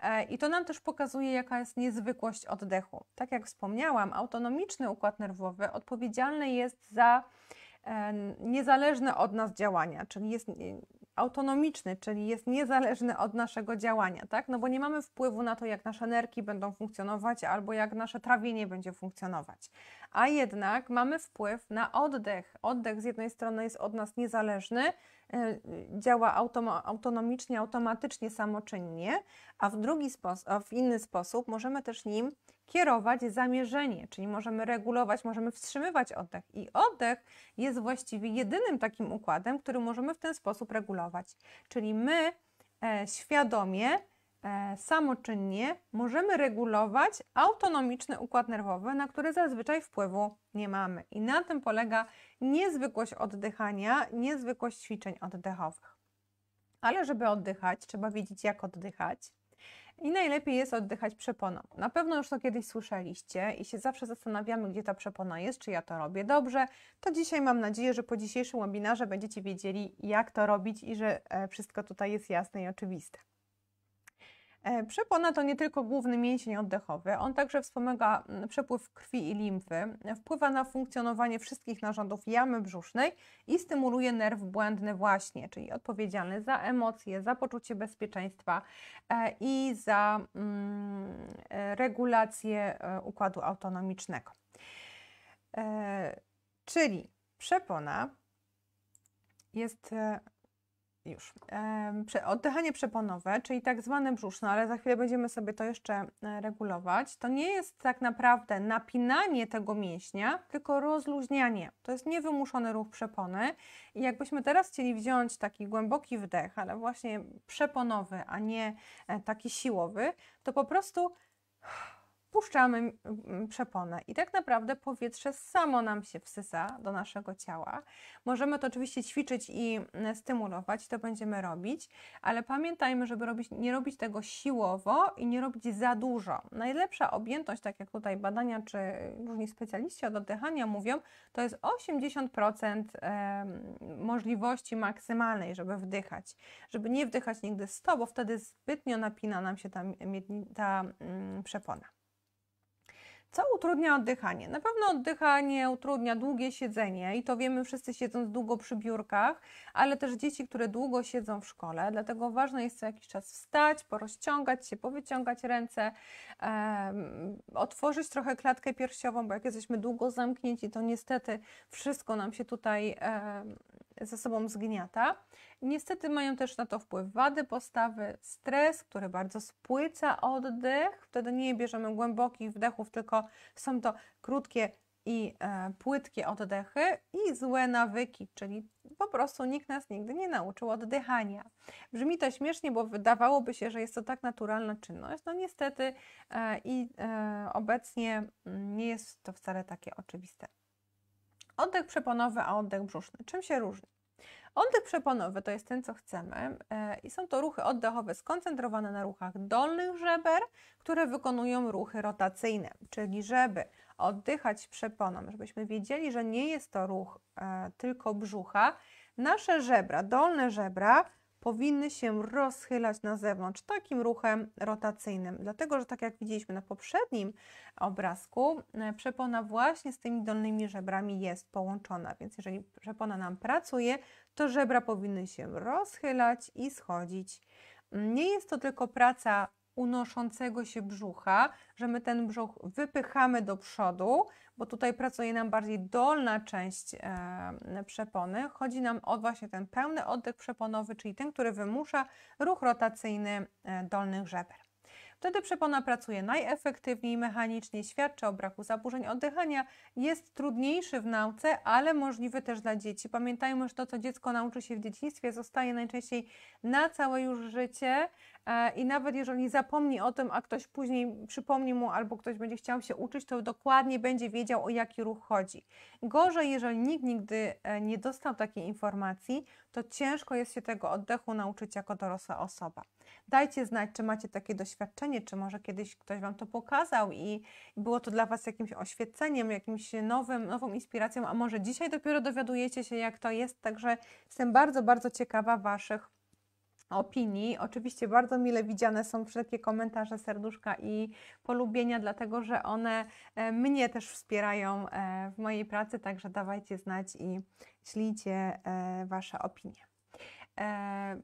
E, I to nam też pokazuje, jaka jest niezwykłość oddechu. Tak jak wspomniałam, autonomiczny układ nerwowy odpowiedzialny jest za e, niezależne od nas działania, czyli jest e, autonomiczny, czyli jest niezależny od naszego działania, tak? No bo nie mamy wpływu na to, jak nasze nerki będą funkcjonować albo jak nasze trawienie będzie funkcjonować a jednak mamy wpływ na oddech. Oddech z jednej strony jest od nas niezależny, e, działa autonomicznie, automatycznie, samoczynnie, a w, drugi sposób, w inny sposób możemy też nim kierować zamierzenie, czyli możemy regulować, możemy wstrzymywać oddech. I oddech jest właściwie jedynym takim układem, który możemy w ten sposób regulować. Czyli my e, świadomie E, samoczynnie możemy regulować autonomiczny układ nerwowy, na który zazwyczaj wpływu nie mamy. I na tym polega niezwykłość oddychania, niezwykłość ćwiczeń oddechowych. Ale żeby oddychać, trzeba wiedzieć, jak oddychać. I najlepiej jest oddychać przeponą. Na pewno już to kiedyś słyszeliście i się zawsze zastanawiamy, gdzie ta przepona jest, czy ja to robię dobrze. To dzisiaj mam nadzieję, że po dzisiejszym webinarze będziecie wiedzieli, jak to robić i że e, wszystko tutaj jest jasne i oczywiste. E, przepona to nie tylko główny mięsień oddechowy, on także wspomaga mm, przepływ krwi i limfy, wpływa na funkcjonowanie wszystkich narządów jamy brzusznej i stymuluje nerw błędny właśnie, czyli odpowiedzialny za emocje, za poczucie bezpieczeństwa e, i za mm, e, regulację układu autonomicznego. Czyli przepona jest już. Oddychanie przeponowe, czyli tak zwane brzuszne, ale za chwilę będziemy sobie to jeszcze e, regulować. To nie jest tak naprawdę napinanie tego mięśnia, tylko rozluźnianie. To jest niewymuszony ruch przepony. I jakbyśmy teraz chcieli wziąć taki głęboki wdech, ale właśnie przeponowy, a nie e, taki siłowy, to po prostu puszczamy mm, mm, przeponę i tak naprawdę powietrze samo nam się wsysa do naszego ciała. Możemy to oczywiście ćwiczyć i mm, stymulować, to będziemy robić, ale pamiętajmy, żeby robić, nie robić tego siłowo i nie robić za dużo. Najlepsza objętość, tak jak tutaj badania czy różni specjaliści od oddychania mówią, to jest 80% możliwości maksymalnej, żeby wdychać. Żeby nie wdychać nigdy 100, bo wtedy zbytnio napina nam się ta, ta przepona. Co utrudnia oddychanie? Na pewno oddychanie utrudnia długie siedzenie i to wiemy wszyscy siedząc długo przy biurkach, ale też dzieci, które długo siedzą w szkole, dlatego ważne jest co jakiś czas wstać, porozciągać się, powyciągać ręce, um, otworzyć trochę klatkę piersiową, bo jak jesteśmy długo zamknięci, to niestety wszystko nam się tutaj um, ze sobą zgniata. Niestety mają też na to wpływ wady postawy, stres, który bardzo spłyca oddech. Wtedy nie bierzemy głębokich wdechów, tylko są to krótkie i e, płytkie oddechy i złe nawyki, czyli po prostu nikt nas nigdy nie nauczył oddychania. Brzmi to śmiesznie, bo wydawałoby się, że jest to tak naturalna czynność. No niestety e, i e, obecnie mm, nie jest to wcale takie oczywiste. Oddech przeponowy, a oddech brzuszny. Czym się różni? Oddech przeponowy to jest ten, co chcemy e, i są to ruchy oddechowe skoncentrowane na ruchach dolnych żeber, które wykonują ruchy rotacyjne, czyli żeby oddychać przeponą, żebyśmy wiedzieli, że nie jest to ruch e, tylko brzucha, nasze żebra, dolne żebra powinny się rozchylać na zewnątrz takim ruchem rotacyjnym. Dlatego, że tak jak widzieliśmy na poprzednim obrazku, e, przepona właśnie z tymi dolnymi żebrami jest połączona, więc jeżeli przepona nam pracuje, to żebra powinny się rozchylać i schodzić. Nie jest to tylko praca unoszącego się brzucha, że my ten brzuch wypychamy do przodu, bo tutaj pracuje nam bardziej dolna część e, przepony. Chodzi nam o właśnie ten pełny oddech przeponowy, czyli ten, który wymusza ruch rotacyjny e, dolnych żeber. Wtedy przepona pracuje najefektywniej mechanicznie, świadczy o braku zaburzeń oddychania, jest trudniejszy w nauce, ale możliwy też dla dzieci. Pamiętajmy, że to, co dziecko nauczy się w dzieciństwie, zostaje najczęściej na całe już życie E, i nawet jeżeli zapomni o tym, a ktoś później przypomni mu albo ktoś będzie chciał się uczyć, to dokładnie będzie wiedział o jaki ruch chodzi. Gorzej, jeżeli nikt nigdy e, nie dostał takiej informacji, to ciężko jest się tego oddechu nauczyć jako dorosła osoba. Dajcie znać, czy macie takie doświadczenie, czy może kiedyś ktoś Wam to pokazał i było to dla Was jakimś oświeceniem, jakimś nowym, nową inspiracją, a może dzisiaj dopiero dowiadujecie się, jak to jest. Także jestem bardzo, bardzo ciekawa Waszych opinii. Oczywiście bardzo mile widziane są wszelkie komentarze, serduszka i polubienia, dlatego że one e, mnie też wspierają e, w mojej pracy, także dawajcie znać i ślijcie e, Wasze opinie.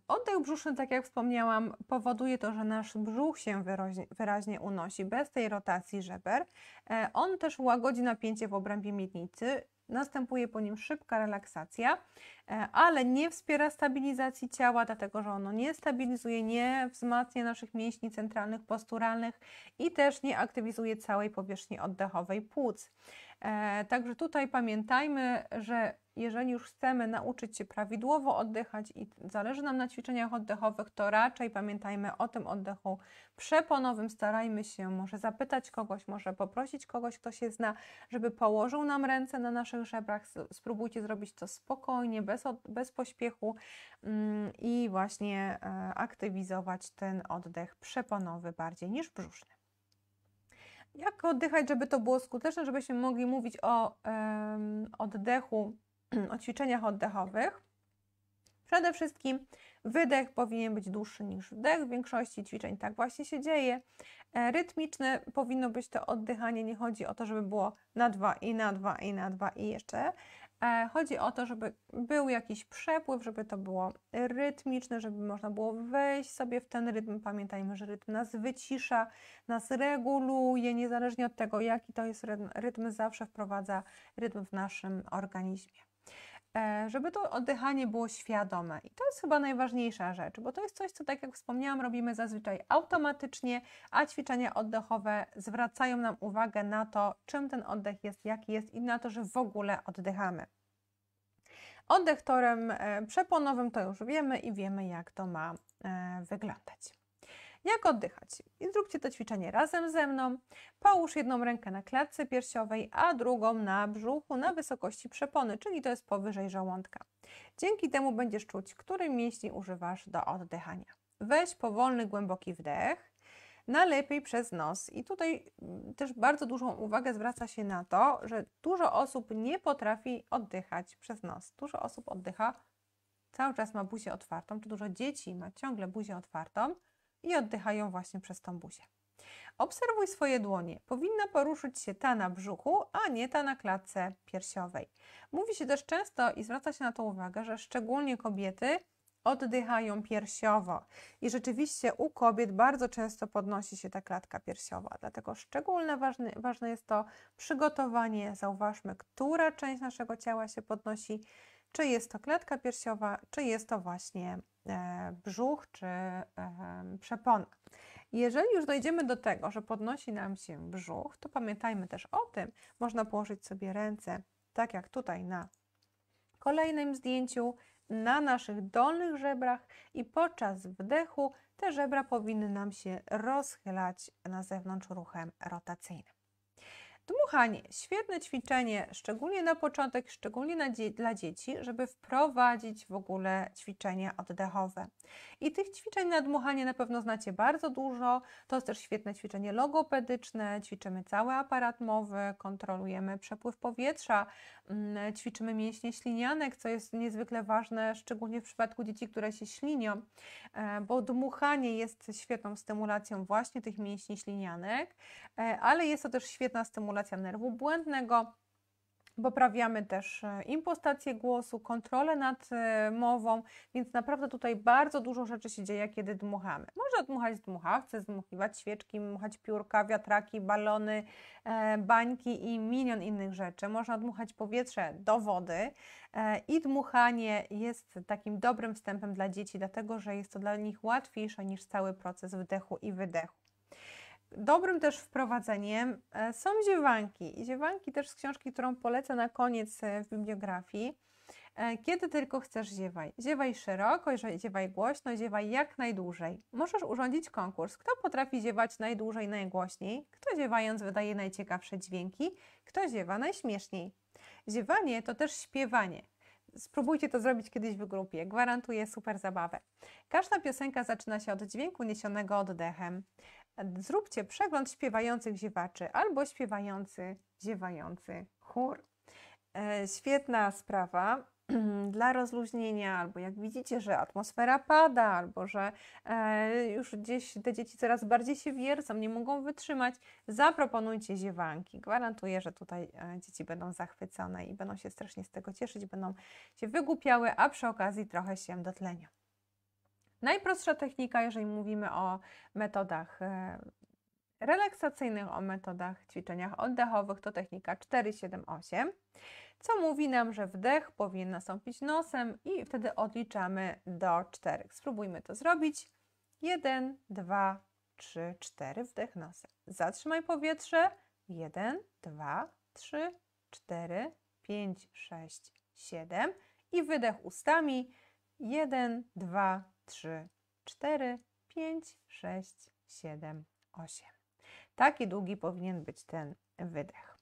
Oddech brzuszny, tak jak wspomniałam, powoduje to, że nasz brzuch się wyraźnie, unosi bez tej rotacji żeber. On też łagodzi napięcie w obrębie miednicy Następuje po nim szybka relaksacja, e, ale nie wspiera stabilizacji ciała, dlatego że ono nie stabilizuje, nie wzmacnia naszych mięśni centralnych, posturalnych i też nie aktywizuje całej powierzchni oddechowej płuc. E, także tutaj pamiętajmy, że jeżeli już chcemy nauczyć się prawidłowo oddychać i zależy nam na ćwiczeniach oddechowych, to raczej pamiętajmy o tym oddechu przeponowym. Starajmy się może zapytać kogoś, może poprosić kogoś, kto się zna, żeby położył nam ręce na naszych żebrach. Spróbujcie zrobić to spokojnie, bez, bez pośpiechu mm, i właśnie e, aktywizować ten oddech przeponowy bardziej niż brzuszny jak oddychać, żeby to było skuteczne, żebyśmy mogli mówić o um, oddechu, o ćwiczeniach oddechowych. Przede wszystkim wydech powinien być dłuższy niż wdech. W większości ćwiczeń tak właśnie się dzieje. E, rytmiczne powinno być to oddychanie. Nie chodzi o to, żeby było na dwa i na dwa i na dwa i jeszcze, E, chodzi o to, żeby był jakiś przepływ, żeby to było rytmiczne, żeby można było wejść sobie w ten rytm. Pamiętajmy, że rytm nas wycisza, nas reguluje, niezależnie od tego, jaki to jest rytm, rytm zawsze wprowadza rytm w naszym organizmie. E, żeby to oddychanie było świadome. I to jest chyba najważniejsza rzecz, bo to jest coś, co tak jak wspomniałam, robimy zazwyczaj automatycznie, a ćwiczenia oddechowe zwracają nam uwagę na to, czym ten oddech jest, jaki jest i na to, że w ogóle oddychamy. Oddech torem e, przeponowym to już wiemy i wiemy, jak to ma e, wyglądać. Jak oddychać? I zróbcie to ćwiczenie razem ze mną. Połóż jedną rękę na klatce piersiowej, a drugą na brzuchu na wysokości przepony, czyli to jest powyżej żołądka. Dzięki temu będziesz czuć, który mięśni używasz do oddychania. Weź powolny, głęboki wdech najlepiej przez nos. I tutaj mm, też bardzo dużą uwagę zwraca się na to, że dużo osób nie potrafi oddychać przez nos. Dużo osób oddycha, cały czas ma buzię otwartą, czy dużo dzieci ma ciągle buzię otwartą, i oddychają właśnie przez tą buzię. Obserwuj swoje dłonie. Powinna poruszyć się ta na brzuchu, a nie ta na klatce piersiowej. Mówi się też często i zwraca się na to uwagę, że szczególnie kobiety oddychają piersiowo. I rzeczywiście u kobiet bardzo często podnosi się ta klatka piersiowa. Dlatego szczególnie ważne, ważne jest to przygotowanie. Zauważmy, która część naszego ciała się podnosi czy jest to klatka piersiowa, czy jest to właśnie e, brzuch, czy e, przepona. Jeżeli już dojdziemy do tego, że podnosi nam się brzuch, to pamiętajmy też o tym, można położyć sobie ręce, tak jak tutaj na kolejnym zdjęciu, na naszych dolnych żebrach i podczas wdechu te żebra powinny nam się rozchylać na zewnątrz ruchem rotacyjnym. Dmuchanie. Świetne ćwiczenie, szczególnie na początek, szczególnie na dzie dla dzieci, żeby wprowadzić w ogóle ćwiczenie oddechowe. I tych ćwiczeń na dmuchanie na pewno znacie bardzo dużo. To jest też świetne ćwiczenie logopedyczne. Ćwiczymy cały aparat mowy, kontrolujemy przepływ powietrza, mm, ćwiczymy mięśnie ślinianek, co jest niezwykle ważne, szczególnie w przypadku dzieci, które się ślinią, e, bo dmuchanie jest świetną stymulacją właśnie tych mięśni ślinianek, e, ale jest to też świetna stymulacja stymulacja nerwu błędnego. Poprawiamy też e, impostację głosu, kontrolę nad e, mową, więc naprawdę tutaj bardzo dużo rzeczy się dzieje, kiedy dmuchamy. Można dmuchać dmuchawce, zdmuchiwać świeczki, dmuchać piórka, wiatraki, balony, e, bańki i milion innych rzeczy. Można dmuchać powietrze do wody i dmuchanie jest takim dobrym wstępem dla dzieci, dlatego że jest to dla nich łatwiejsze niż cały proces wdechu i wydechu. Dobrym też wprowadzeniem e, są ziewanki. Ziewanki też z książki, którą polecę na koniec e, w bibliografii. E, kiedy tylko chcesz ziewaj. Ziewaj szeroko, ziewaj głośno, ziewaj jak najdłużej. Możesz urządzić konkurs. Kto potrafi ziewać najdłużej, najgłośniej? Kto ziewając wydaje najciekawsze dźwięki? Kto ziewa najśmieszniej? Ziewanie to też śpiewanie. Spróbujcie to zrobić kiedyś w grupie, gwarantuję super zabawę. Każda piosenka zaczyna się od dźwięku niesionego oddechem zróbcie przegląd śpiewających ziewaczy albo śpiewający, ziewający chór. E, świetna sprawa dla rozluźnienia, albo jak widzicie, że atmosfera pada, albo że e, już gdzieś te dzieci coraz bardziej się wiercą, nie mogą wytrzymać, zaproponujcie ziewanki. Gwarantuję, że tutaj e, dzieci będą zachwycone i będą się strasznie z tego cieszyć, będą się wygłupiały, a przy okazji trochę się dotlenią. Najprostsza technika, jeżeli mówimy o metodach e, relaksacyjnych, o metodach ćwiczeniach oddechowych, to technika 478, co mówi nam, że wdech powinien nastąpić nosem i wtedy odliczamy do 4. Spróbujmy to zrobić. 1, 2, 3, 4, wdech nosem. Zatrzymaj powietrze. 1, 2, 3, 4, 5, 6, 7 i wydech ustami. 1, 2, 3, 3, 4, 5, 6, 7, 8. Taki długi powinien być ten wydech.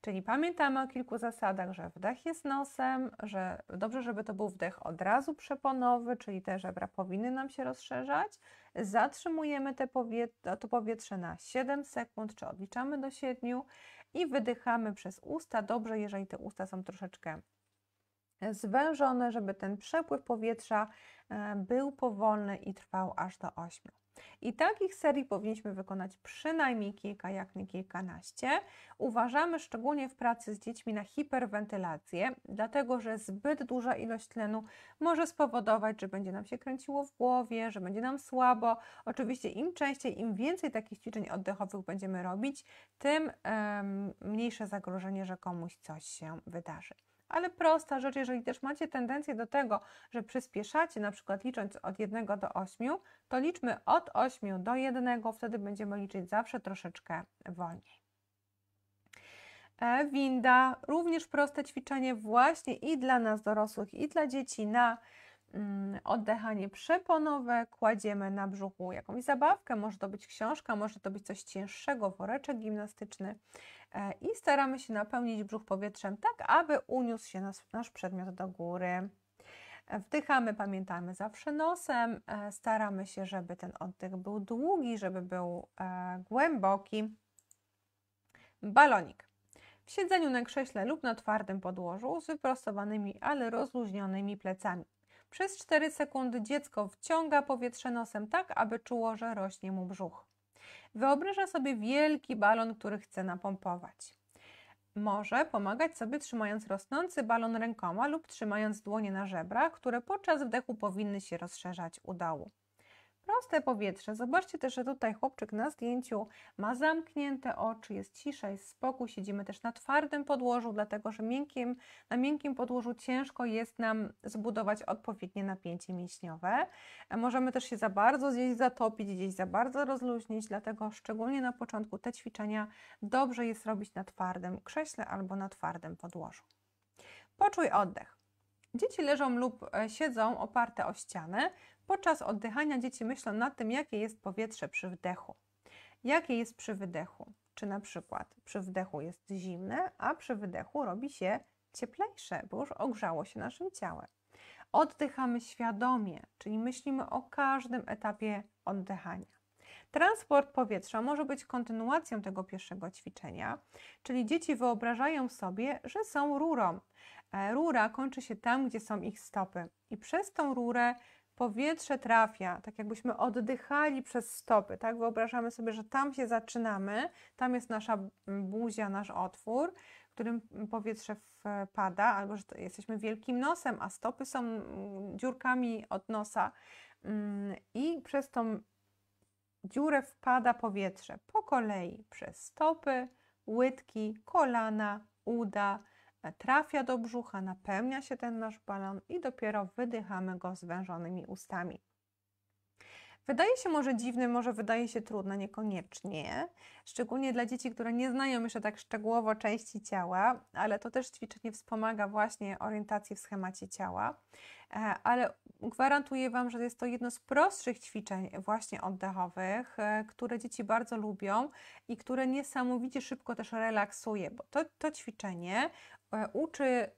Czyli pamiętamy o kilku zasadach, że wdech jest nosem, że dobrze, żeby to był wdech od razu przeponowy, czyli te żebra powinny nam się rozszerzać. Zatrzymujemy te powiet to powietrze na 7 sekund, czy odliczamy do 7 i wydychamy przez usta. Dobrze, jeżeli te usta są troszeczkę zwężone, żeby ten przepływ powietrza e, był powolny i trwał aż do 8. I takich serii powinniśmy wykonać przynajmniej kilka, jak nie kilkanaście. Uważamy szczególnie w pracy z dziećmi na hiperwentylację, dlatego że zbyt duża ilość tlenu może spowodować, że będzie nam się kręciło w głowie, że będzie nam słabo. Oczywiście im częściej, im więcej takich ćwiczeń oddechowych będziemy robić, tym mniejsze zagrożenie, że komuś coś się wydarzy. Ale prosta rzecz, jeżeli też macie tendencję do tego, że przyspieszacie, na przykład licząc od 1 do 8, to liczmy od 8 do 1, wtedy będziemy liczyć zawsze troszeczkę wolniej. E, winda, również proste ćwiczenie właśnie i dla nas dorosłych, i dla dzieci na Mm, oddechanie przeponowe, kładziemy na brzuchu jakąś zabawkę, może to być książka, może to być coś cięższego, woreczek gimnastyczny e, i staramy się napełnić brzuch powietrzem tak, aby uniósł się nas, nasz przedmiot do góry. E, wdychamy, pamiętamy zawsze nosem, e, staramy się, żeby ten oddech był długi, żeby był głęboki. Balonik. W siedzeniu na krześle lub na twardym podłożu z wyprostowanymi, ale rozluźnionymi plecami. Przez 4 sekundy dziecko wciąga powietrze nosem tak, aby czuło, że rośnie mu brzuch. Wyobraża sobie wielki balon, który chce napompować. Może pomagać sobie trzymając rosnący balon rękoma lub trzymając dłonie na żebrach, które podczas wdechu powinny się rozszerzać u dołu proste powietrze. Zobaczcie też, że tutaj chłopczyk na zdjęciu ma zamknięte oczy, jest cisza, jest spokój. Siedzimy też na twardym podłożu, dlatego że miękkim, na miękkim podłożu ciężko jest nam zbudować odpowiednie napięcie mięśniowe. Możemy też się za bardzo gdzieś zatopić, gdzieś za bardzo rozluźnić, dlatego szczególnie na początku te ćwiczenia dobrze jest robić na twardym krześle albo na twardym podłożu. Poczuj oddech. Dzieci leżą lub e, siedzą oparte o ścianę. Podczas oddychania dzieci myślą nad tym, jakie jest powietrze przy wdechu, jakie jest przy wydechu. Czy na przykład przy wdechu jest zimne, a przy wydechu robi się cieplejsze, bo już ogrzało się naszym ciałem. Oddychamy świadomie, czyli myślimy o każdym etapie oddychania. Transport powietrza może być kontynuacją tego pierwszego ćwiczenia, czyli dzieci wyobrażają sobie, że są rurą. E, rura kończy się tam, gdzie są ich stopy, i przez tą rurę powietrze trafia, tak jakbyśmy oddychali przez stopy, tak? Wyobrażamy sobie, że tam się zaczynamy, tam jest nasza buzia, nasz otwór, w którym powietrze wpada, albo że jesteśmy wielkim nosem, a stopy są mm, dziurkami od nosa mm, i przez tą dziurę wpada powietrze po kolei przez stopy, łydki, kolana, uda, trafia do brzucha, napełnia się ten nasz balon i dopiero wydychamy go zwężonymi ustami. Wydaje się może dziwne, może wydaje się trudne, niekoniecznie, szczególnie dla dzieci, które nie znają jeszcze tak szczegółowo części ciała, ale to też ćwiczenie wspomaga właśnie orientację w schemacie ciała. E, ale gwarantuję Wam, że jest to jedno z prostszych ćwiczeń właśnie oddechowych, e, które dzieci bardzo lubią i które niesamowicie szybko też relaksuje, bo to, to ćwiczenie E, uczy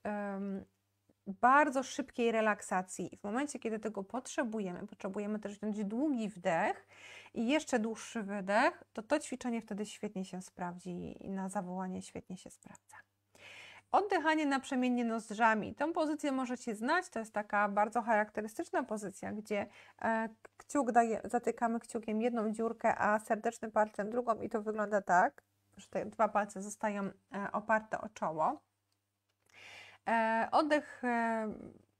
bardzo szybkiej relaksacji. w momencie, kiedy tego potrzebujemy, potrzebujemy też wziąć długi wdech i jeszcze dłuższy wydech, to to ćwiczenie wtedy świetnie się sprawdzi i na zawołanie świetnie się sprawdza. Oddychanie naprzemiennie nozdrzami. Tą pozycję możecie znać, to jest taka bardzo charakterystyczna pozycja, gdzie e, kciuk daje, zatykamy kciukiem jedną dziurkę, a serdecznym palcem drugą i to wygląda tak, że te dwa palce zostają e, oparte o czoło. E, oddech e,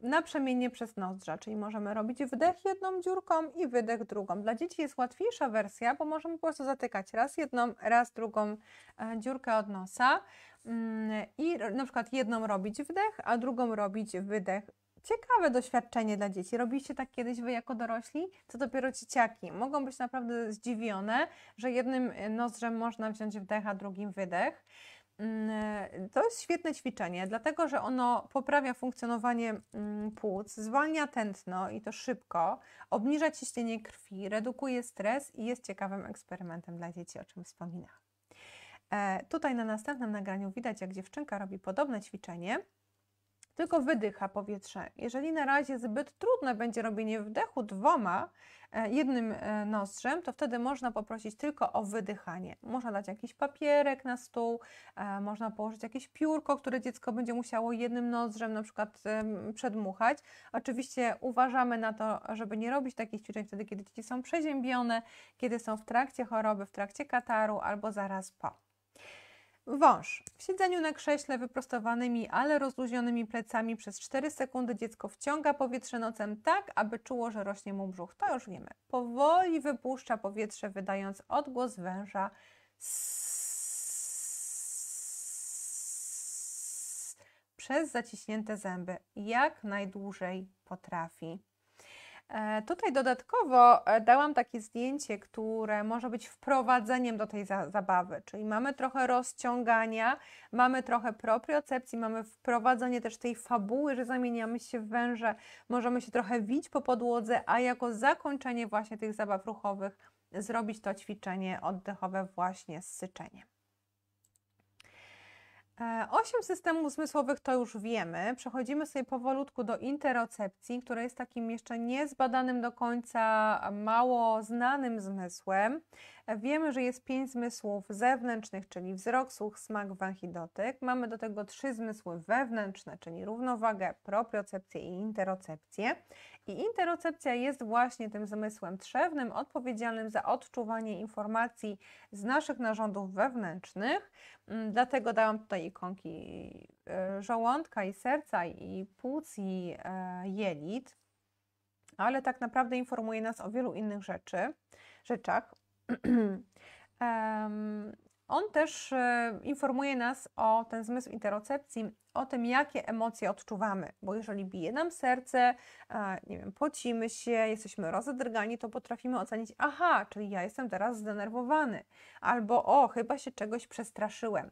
naprzemiennie przez nozdrza, czyli możemy robić wdech jedną dziurką i wydech drugą. Dla dzieci jest łatwiejsza wersja, bo możemy po prostu zatykać raz jedną, raz drugą e, dziurkę od nosa mm, i na przykład jedną robić wdech, a drugą robić wydech. Ciekawe doświadczenie dla dzieci. Robiliście tak kiedyś wy jako dorośli? Co dopiero dzieciaki. Mogą być naprawdę zdziwione, że jednym nozdrzem można wziąć wdech, a drugim wydech. Mm, e, to jest świetne ćwiczenie, dlatego że ono poprawia funkcjonowanie mm, płuc, zwalnia tętno i to szybko, obniża ciśnienie krwi, redukuje stres i jest ciekawym eksperymentem dla dzieci, o czym wspominałam. E, tutaj na następnym nagraniu widać, jak dziewczynka robi podobne ćwiczenie tylko wydycha powietrze. Jeżeli na razie zbyt trudne będzie robienie wdechu dwoma, e, jednym e, nostrzem, to wtedy można poprosić tylko o wydychanie. Można dać jakiś papierek na stół, e, można położyć jakieś piórko, które dziecko będzie musiało jednym nozdrzem na przykład przedmuchać. Oczywiście uważamy na to, żeby nie robić takich ćwiczeń wtedy, kiedy dzieci są przeziębione, kiedy są w trakcie choroby, w trakcie kataru albo zaraz po. Wąż. W siedzeniu na krześle wyprostowanymi, ale rozluźnionymi plecami przez 4 sekundy dziecko wciąga powietrze nocem tak, aby czuło, że rośnie mu brzuch. To już wiemy. Powoli wypuszcza powietrze, wydając odgłos węża. Przez zaciśnięte zęby, jak najdłużej potrafi. E, tutaj dodatkowo e, dałam takie zdjęcie, które może być wprowadzeniem do tej za zabawy, czyli mamy trochę rozciągania, mamy trochę propriocepcji, mamy wprowadzenie też tej fabuły, że zamieniamy się w węże, możemy się trochę wić po podłodze, a jako zakończenie właśnie tych zabaw ruchowych zrobić to ćwiczenie oddechowe właśnie z syczeniem. E, osiem systemów zmysłowych to już wiemy. Przechodzimy sobie powolutku do interocepcji, która jest takim jeszcze niezbadanym do końca, mało znanym zmysłem. Wiemy, że jest pięć zmysłów zewnętrznych, czyli wzrok, słuch, smak, wach i dotyk. Mamy do tego trzy zmysły wewnętrzne, czyli równowagę, propriocepcję i interocepcję. I interocepcja jest właśnie tym zmysłem trzewnym odpowiedzialnym za odczuwanie informacji z naszych narządów wewnętrznych. Mm, dlatego dałam tutaj ikonki y, żołądka i serca i płuc i e, jelit. Ale tak naprawdę informuje nas o wielu innych rzeczy, rzeczach. on też e, informuje nas o ten zmysł interocepcji, o tym, jakie emocje odczuwamy, bo jeżeli bije nam serce, nie wiem, pocimy się, jesteśmy rozedrgani, to potrafimy ocenić, aha, czyli ja jestem teraz zdenerwowany, albo o, chyba się czegoś przestraszyłem.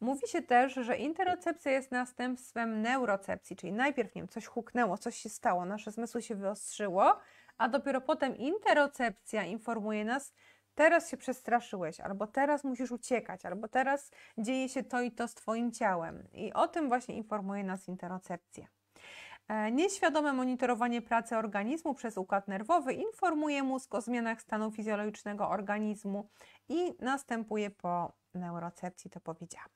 Mówi się też, że interocepcja jest następstwem neurocepcji, czyli najpierw, nie wiem, coś huknęło, coś się stało, nasze zmysły się wyostrzyło, a dopiero potem interocepcja informuje nas, teraz się przestraszyłeś, albo teraz musisz uciekać, albo teraz dzieje się to i to z Twoim ciałem. I o tym właśnie informuje nas interocepcja. E, nieświadome monitorowanie pracy organizmu przez układ nerwowy informuje mózg o zmianach stanu fizjologicznego organizmu i następuje po neurocepcji, to powiedziałam.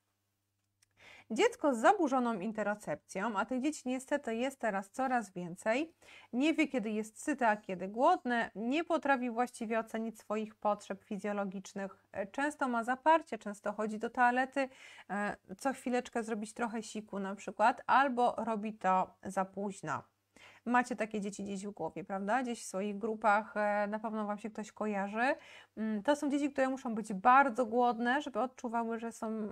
Dziecko z zaburzoną interocepcją, a tych dzieci niestety jest teraz coraz więcej, nie wie kiedy jest syte, a kiedy głodne, nie potrafi właściwie ocenić swoich potrzeb fizjologicznych, e, często ma zaparcie, często chodzi do toalety, e, co chwileczkę zrobić trochę siku na przykład, albo robi to za późno macie takie dzieci gdzieś w głowie, prawda? Gdzieś w swoich grupach e, na pewno Wam się ktoś kojarzy. Mm, to są dzieci, które muszą być bardzo głodne, żeby odczuwały, że są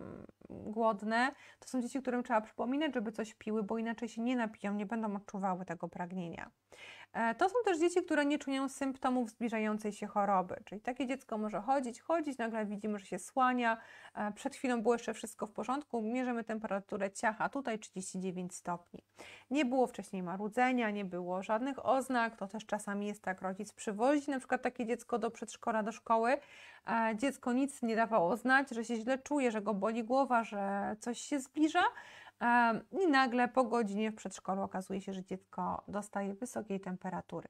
głodne. To są dzieci, którym trzeba przypominać, żeby coś piły, bo inaczej się nie napiją, nie będą odczuwały tego pragnienia. E, to są też dzieci, które nie czują symptomów zbliżającej się choroby, czyli takie dziecko może chodzić, chodzić, nagle widzimy, że się słania, e, przed chwilą było jeszcze wszystko w porządku, mierzymy temperaturę ciacha, tutaj 39 stopni. Nie było wcześniej marudzenia, nie było żadnych oznak, to też czasami jest tak, rodzic przywozi na przykład takie dziecko do przedszkola, do szkoły, e, dziecko nic nie dawało znać, że się źle czuje, że go boli głowa, że coś się zbliża, i nagle po godzinie w przedszkolu okazuje się, że dziecko dostaje wysokiej temperatury.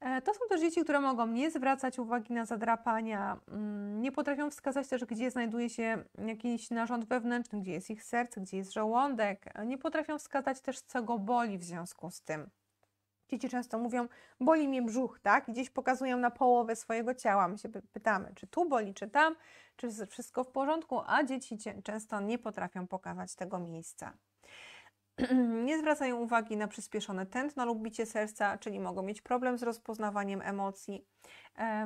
E, to są też dzieci, które mogą nie zwracać uwagi na zadrapania, mm, nie potrafią wskazać też, gdzie znajduje się jakiś narząd wewnętrzny, gdzie jest ich serce, gdzie jest żołądek, e, nie potrafią wskazać też, co go boli w związku z tym. Dzieci często mówią, boli mnie brzuch, tak? Gdzieś pokazują na połowę swojego ciała. My się pytamy, czy tu boli, czy tam, czy wszystko w porządku, a dzieci często nie potrafią pokazać tego miejsca. nie zwracają uwagi na przyspieszone tętno lub bicie serca, czyli mogą mieć problem z rozpoznawaniem emocji.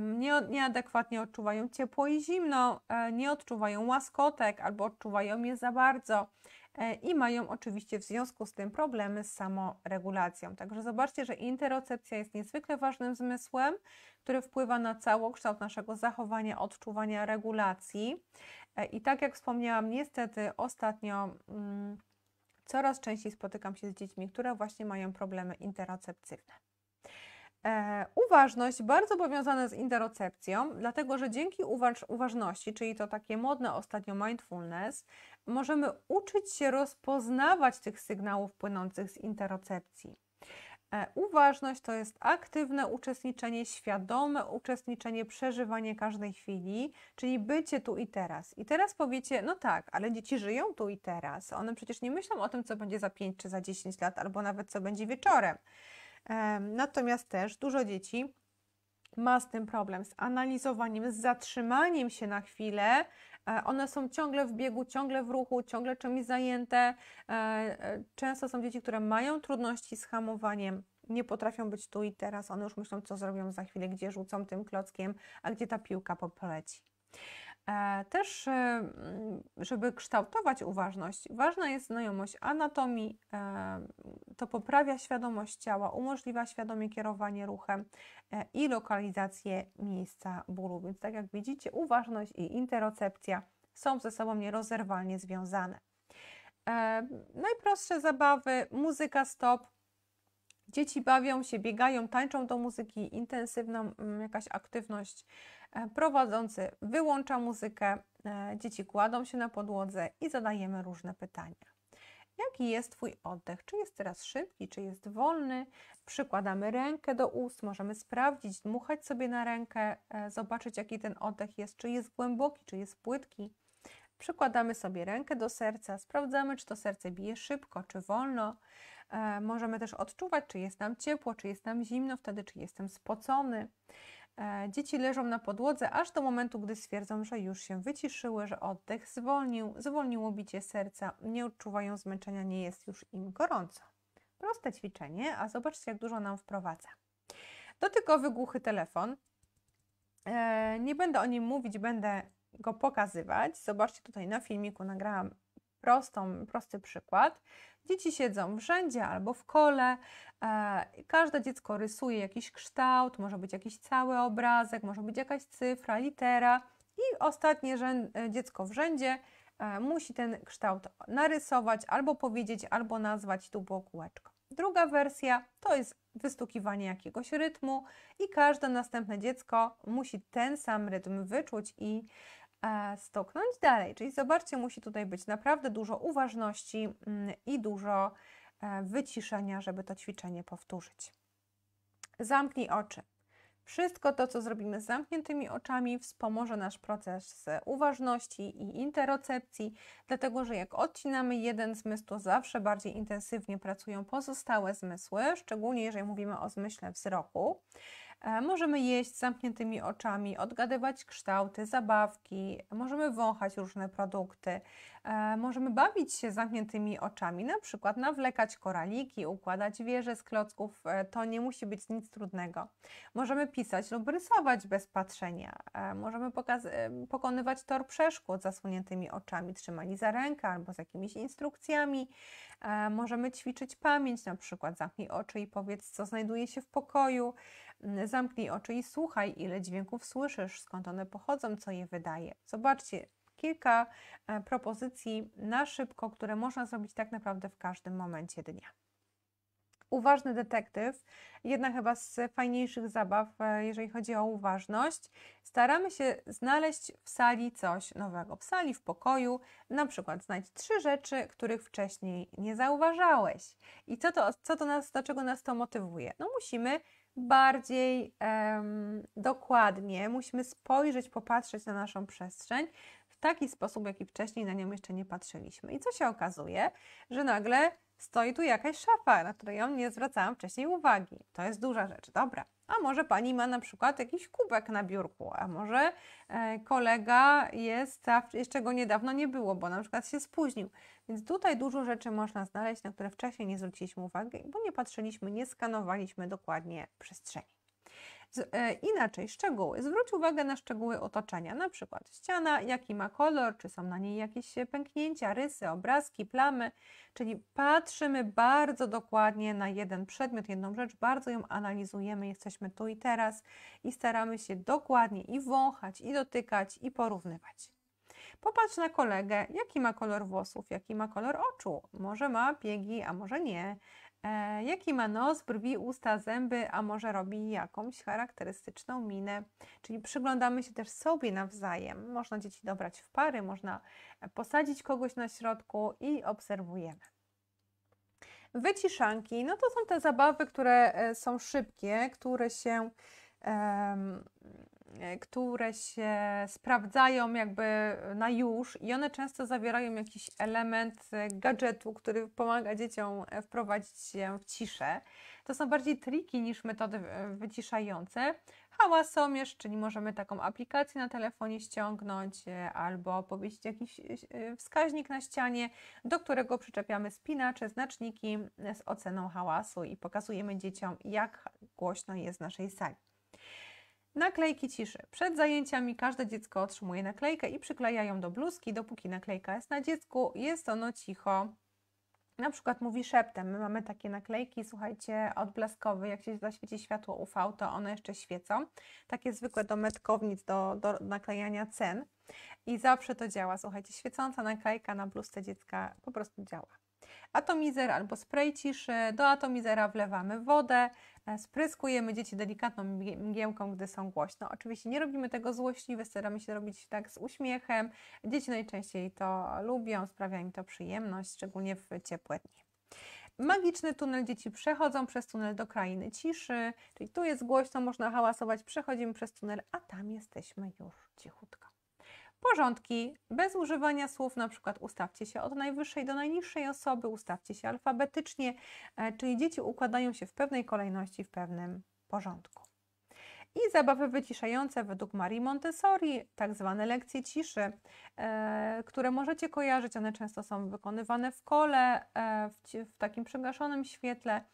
Nie, nieadekwatnie odczuwają ciepło i zimno, e, nie odczuwają łaskotek albo odczuwają je za bardzo E, i mają oczywiście w związku z tym problemy z samoregulacją. Także zobaczcie, że interocepcja jest niezwykle ważnym zmysłem, który wpływa na całokształt naszego zachowania, odczuwania regulacji. E, I tak jak wspomniałam, niestety ostatnio mm, coraz częściej spotykam się z dziećmi, które właśnie mają problemy interocepcyjne. E, uważność bardzo powiązana z interocepcją, dlatego że dzięki uważ uważności, czyli to takie modne ostatnio mindfulness, możemy uczyć się rozpoznawać tych sygnałów płynących z interocepcji. E, uważność to jest aktywne uczestniczenie, świadome uczestniczenie, przeżywanie każdej chwili, czyli bycie tu i teraz. I teraz powiecie, no tak, ale dzieci żyją tu i teraz. One przecież nie myślą o tym, co będzie za 5 czy za 10 lat, albo nawet co będzie wieczorem. Natomiast też dużo dzieci ma z tym problem, z analizowaniem, z zatrzymaniem się na chwilę. E, one są ciągle w biegu, ciągle w ruchu, ciągle czymś zajęte. E, e, często są dzieci, które mają trudności z hamowaniem, nie potrafią być tu i teraz. One już myślą, co zrobią za chwilę, gdzie rzucą tym klockiem, a gdzie ta piłka poleci. E, też, e, żeby kształtować uważność, ważna jest znajomość anatomii. E, to poprawia świadomość ciała, umożliwia świadomie kierowanie ruchem i lokalizację miejsca bólu. Więc, tak jak widzicie, uważność i interocepcja są ze sobą nierozerwalnie związane. Najprostsze zabawy, muzyka stop, Dzieci bawią się, biegają, tańczą do muzyki, intensywna mm, jakaś aktywność. E, prowadzący wyłącza muzykę, e, dzieci kładą się na podłodze i zadajemy różne pytania. Jaki jest Twój oddech? Czy jest teraz szybki, czy jest wolny? Przykładamy rękę do ust, możemy sprawdzić, dmuchać sobie na rękę, e, zobaczyć, jaki ten oddech jest, czy jest głęboki, czy jest płytki. Przykładamy sobie rękę do serca, sprawdzamy, czy to serce bije szybko, czy wolno. E, możemy też odczuwać, czy jest nam ciepło, czy jest nam zimno wtedy, czy jestem spocony. E, dzieci leżą na podłodze aż do momentu, gdy stwierdzą, że już się wyciszyły, że oddech zwolnił, zwolniło bicie serca, nie odczuwają zmęczenia, nie jest już im gorąco. Proste ćwiczenie, a zobaczcie, jak dużo nam wprowadza. Dotykowy głuchy telefon. E, nie będę o nim mówić, będę go pokazywać. Zobaczcie tutaj na filmiku, nagrałam prostą, prosty przykład. Dzieci siedzą w rzędzie albo w kole, e, każde dziecko rysuje jakiś kształt, może być jakiś cały obrazek, może być jakaś cyfra, litera i ostatnie rzęd, e, dziecko w rzędzie e, musi ten kształt narysować, albo powiedzieć, albo nazwać, tu było kółeczko. Druga wersja to jest wystukiwanie jakiegoś rytmu i każde następne dziecko musi ten sam rytm wyczuć i E, stoknąć dalej. Czyli zobaczcie, musi tutaj być naprawdę dużo uważności mm, i dużo e, wyciszenia, żeby to ćwiczenie powtórzyć. Zamknij oczy. Wszystko to, co zrobimy z zamkniętymi oczami, wspomoże nasz proces uważności i interocepcji, dlatego że jak odcinamy jeden zmysł, to zawsze bardziej intensywnie pracują pozostałe zmysły, szczególnie jeżeli mówimy o zmyśle wzroku. E, możemy jeść z zamkniętymi oczami, odgadywać kształty, zabawki, możemy wąchać różne produkty, e, możemy bawić się z zamkniętymi oczami, na przykład nawlekać koraliki, układać wieże z klocków. E, to nie musi być nic trudnego. Możemy pisać lub rysować bez patrzenia, możemy pokonywać tor przeszkód zasłoniętymi oczami, trzymani za rękę albo z jakimiś instrukcjami. Możemy ćwiczyć pamięć, na przykład zamknij oczy i powiedz, co znajduje się w pokoju. Mm, zamknij oczy i słuchaj, ile dźwięków słyszysz, skąd one pochodzą, co je wydaje. Zobaczcie, kilka e, propozycji na szybko, które można zrobić tak naprawdę w każdym momencie dnia. Uważny detektyw, jedna chyba z fajniejszych zabaw, e, jeżeli chodzi o uważność. Staramy się znaleźć w sali coś nowego. W sali, w pokoju, na przykład znaleźć trzy rzeczy, których wcześniej nie zauważałeś. I co to, co to nas, do czego nas to motywuje? No musimy bardziej um, dokładnie, musimy spojrzeć, popatrzeć na naszą przestrzeń w taki sposób, jaki wcześniej na nią jeszcze nie patrzyliśmy. I co się okazuje, że nagle stoi tu jakaś szafa, na której ja nie zwracałam wcześniej uwagi. To jest duża rzecz, dobra. A może pani ma na przykład jakiś kubek na biurku, a może e, kolega jest, a jeszcze go niedawno nie było, bo na przykład się spóźnił. Więc tutaj dużo rzeczy można znaleźć, na które wcześniej nie zwróciliśmy uwagi, bo nie patrzyliśmy, nie skanowaliśmy dokładnie przestrzeni. E, inaczej szczegóły. Zwróć uwagę na szczegóły otoczenia, na przykład ściana, jaki ma kolor, czy są na niej jakieś pęknięcia, rysy, obrazki, plamy, czyli patrzymy bardzo dokładnie na jeden przedmiot, jedną rzecz, bardzo ją analizujemy, jesteśmy tu i teraz i staramy się dokładnie i wąchać, i dotykać, i porównywać. Popatrz na kolegę, jaki ma kolor włosów, jaki ma kolor oczu. Może ma piegi, a może nie. E, jaki ma nos, brwi, usta, zęby, a może robi jakąś charakterystyczną minę? Czyli przyglądamy się też sobie nawzajem. Można dzieci dobrać w pary, można e, posadzić kogoś na środku i obserwujemy. Wyciszanki, no to są te zabawy, które e, są szybkie, które się um, E, które się sprawdzają jakby na już i one często zawierają jakiś element e, gadżetu, który pomaga dzieciom e, wprowadzić się w ciszę. To są bardziej triki niż metody wyciszające. Hałasomierz, czyli możemy taką aplikację na telefonie ściągnąć albo powiesić jakiś wskaźnik na ścianie, do którego przyczepiamy spinacze, znaczniki z oceną hałasu i pokazujemy dzieciom, jak głośno jest w naszej sali. Naklejki ciszy. Przed zajęciami każde dziecko otrzymuje naklejkę i przykleja ją do bluzki. Dopóki naklejka jest na dziecku, jest ono cicho. Na przykład mówi szeptem. My mamy takie naklejki, słuchajcie, odblaskowe. Jak się zaświeci światło UV, to one jeszcze świecą. Takie zwykłe do metkownic, do, do naklejania cen. I zawsze to działa. Słuchajcie, świecąca naklejka na bluzce dziecka po prostu działa atomizer albo spray ciszy. Do atomizera wlewamy wodę, e, spryskujemy dzieci delikatną mgiełką, gdy są głośno. Oczywiście nie robimy tego złośliwie, staramy się robić tak z uśmiechem. Dzieci najczęściej to lubią, sprawia im to przyjemność, szczególnie w ciepłe dni. Magiczny tunel dzieci przechodzą przez tunel do krainy ciszy, czyli tu jest głośno, można hałasować, przechodzimy przez tunel, a tam jesteśmy już cichutko porządki bez używania słów, na przykład ustawcie się od najwyższej do najniższej osoby, ustawcie się alfabetycznie, e, czyli dzieci układają się w pewnej kolejności, w pewnym porządku. I zabawy wyciszające według Marii Montessori, tak zwane lekcje ciszy, e, które możecie kojarzyć, one często są wykonywane w kole, e, w, w takim przygaszonym świetle,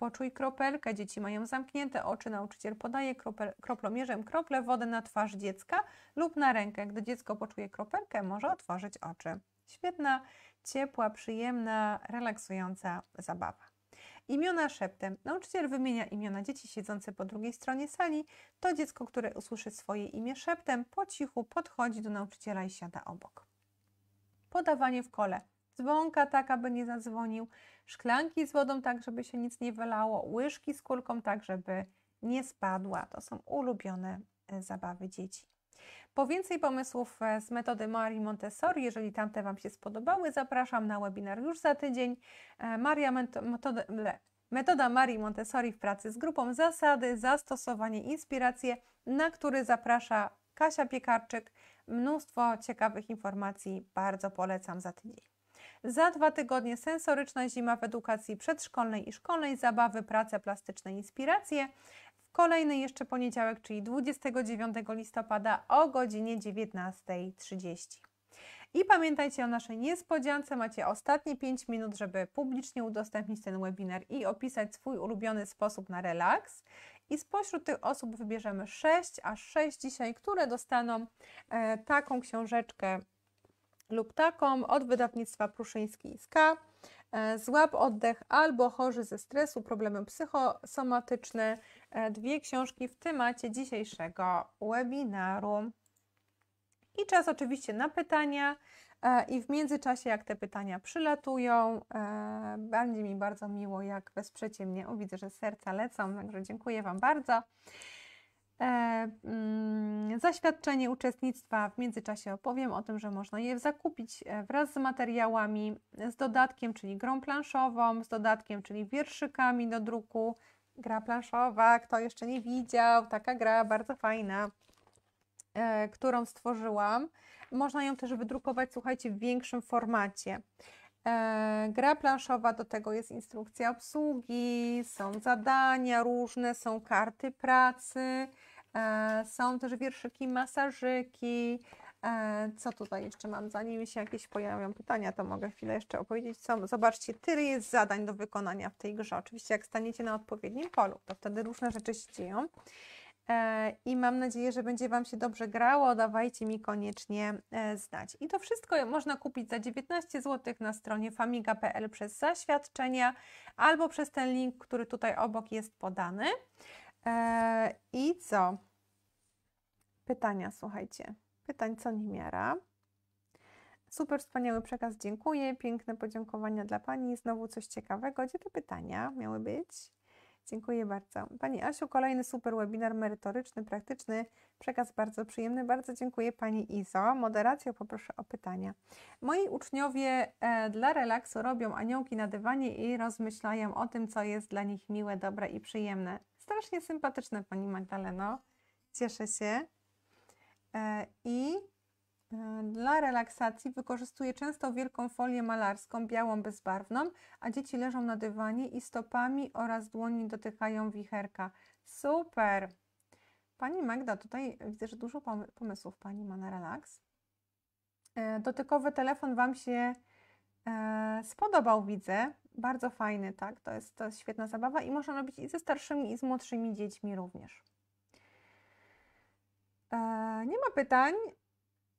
Poczuj kropelkę, dzieci mają zamknięte oczy, nauczyciel podaje kropel, kroplomierzem krople wodę na twarz dziecka lub na rękę. Gdy dziecko poczuje kropelkę, może otworzyć oczy. Świetna, ciepła, przyjemna, relaksująca zabawa. Imiona szeptem. Nauczyciel wymienia imiona dzieci siedzące po drugiej stronie sali. To dziecko, które usłyszy swoje imię szeptem, po cichu podchodzi do nauczyciela i siada obok. Podawanie w kole. Dzwonka tak, aby nie zadzwonił szklanki z wodą, tak żeby się nic nie wylało, łyżki z kulką, tak żeby nie spadła. To są ulubione e, zabawy dzieci. Po więcej pomysłów e, z metody Marii Montessori, jeżeli tamte Wam się spodobały, zapraszam na webinar już za tydzień. E, Maria metoda, metoda Marii Montessori w pracy z grupą, zasady, zastosowanie, inspiracje, na który zaprasza Kasia Piekarczyk. Mnóstwo ciekawych informacji, bardzo polecam za tydzień. Za dwa tygodnie sensoryczna zima w edukacji przedszkolnej i szkolnej, zabawy, prace plastyczne, inspiracje. W kolejny jeszcze poniedziałek, czyli 29 listopada o godzinie 19.30. I pamiętajcie o naszej niespodziance. Macie ostatnie 5 minut, żeby publicznie udostępnić ten webinar i opisać swój ulubiony sposób na relaks. I spośród tych osób wybierzemy 6, aż 6 dzisiaj, które dostaną e, taką książeczkę lub taką od wydawnictwa Pruszyński z e, Złap oddech albo chorzy ze stresu, problemy psychosomatyczne. E, dwie książki w temacie dzisiejszego webinaru. I czas oczywiście na pytania. E, I w międzyczasie, jak te pytania przylatują, będzie mi bardzo miło, jak wesprzecie mnie. O, widzę, że serca lecą, także dziękuję Wam bardzo. E, mm, zaświadczenie uczestnictwa. W międzyczasie opowiem o tym, że można je zakupić e, wraz z materiałami, z dodatkiem, czyli grą planszową, z dodatkiem, czyli wierszykami do druku. Gra planszowa, kto jeszcze nie widział, taka gra bardzo fajna, e, którą stworzyłam. Można ją też wydrukować, słuchajcie, w większym formacie. Gra planszowa, do tego jest instrukcja obsługi, są zadania różne, są karty pracy, E, są też wierszyki, masażyki. E, co tutaj jeszcze mam? Zanim się jakieś pojawią pytania, to mogę chwilę jeszcze opowiedzieć. Co? Zobaczcie, tyle jest zadań do wykonania w tej grze. Oczywiście, jak staniecie na odpowiednim polu, to wtedy różne rzeczy się dzieją. E, I mam nadzieję, że będzie Wam się dobrze grało. Dawajcie mi koniecznie znać. I to wszystko można kupić za 19 zł na stronie famiga.pl przez zaświadczenia albo przez ten link, który tutaj obok jest podany. E, I co? Pytania, słuchajcie. Pytań co niemiara. Super wspaniały przekaz, dziękuję. Piękne podziękowania dla Pani. Znowu coś ciekawego. Gdzie te pytania miały być? Dziękuję bardzo. Pani Asiu, kolejny super webinar merytoryczny, praktyczny. Przekaz bardzo przyjemny. Bardzo dziękuję Pani Izo. Moderację poproszę o pytania. Moi uczniowie e, dla relaksu robią aniołki na dywanie i rozmyślają o tym, co jest dla nich miłe, dobre i przyjemne strasznie sympatyczne Pani Magdaleno. Cieszę się. E, I e, dla relaksacji wykorzystuję często wielką folię malarską, białą, bezbarwną, a dzieci leżą na dywanie i stopami oraz dłoni dotykają wicherka. Super! Pani Magda, tutaj widzę, że dużo pomysłów Pani ma na relaks. E, dotykowy telefon Wam się spodobał, widzę bardzo fajny, tak? To jest, to jest świetna zabawa i można robić i ze starszymi, i z młodszymi dziećmi również. E, nie ma pytań.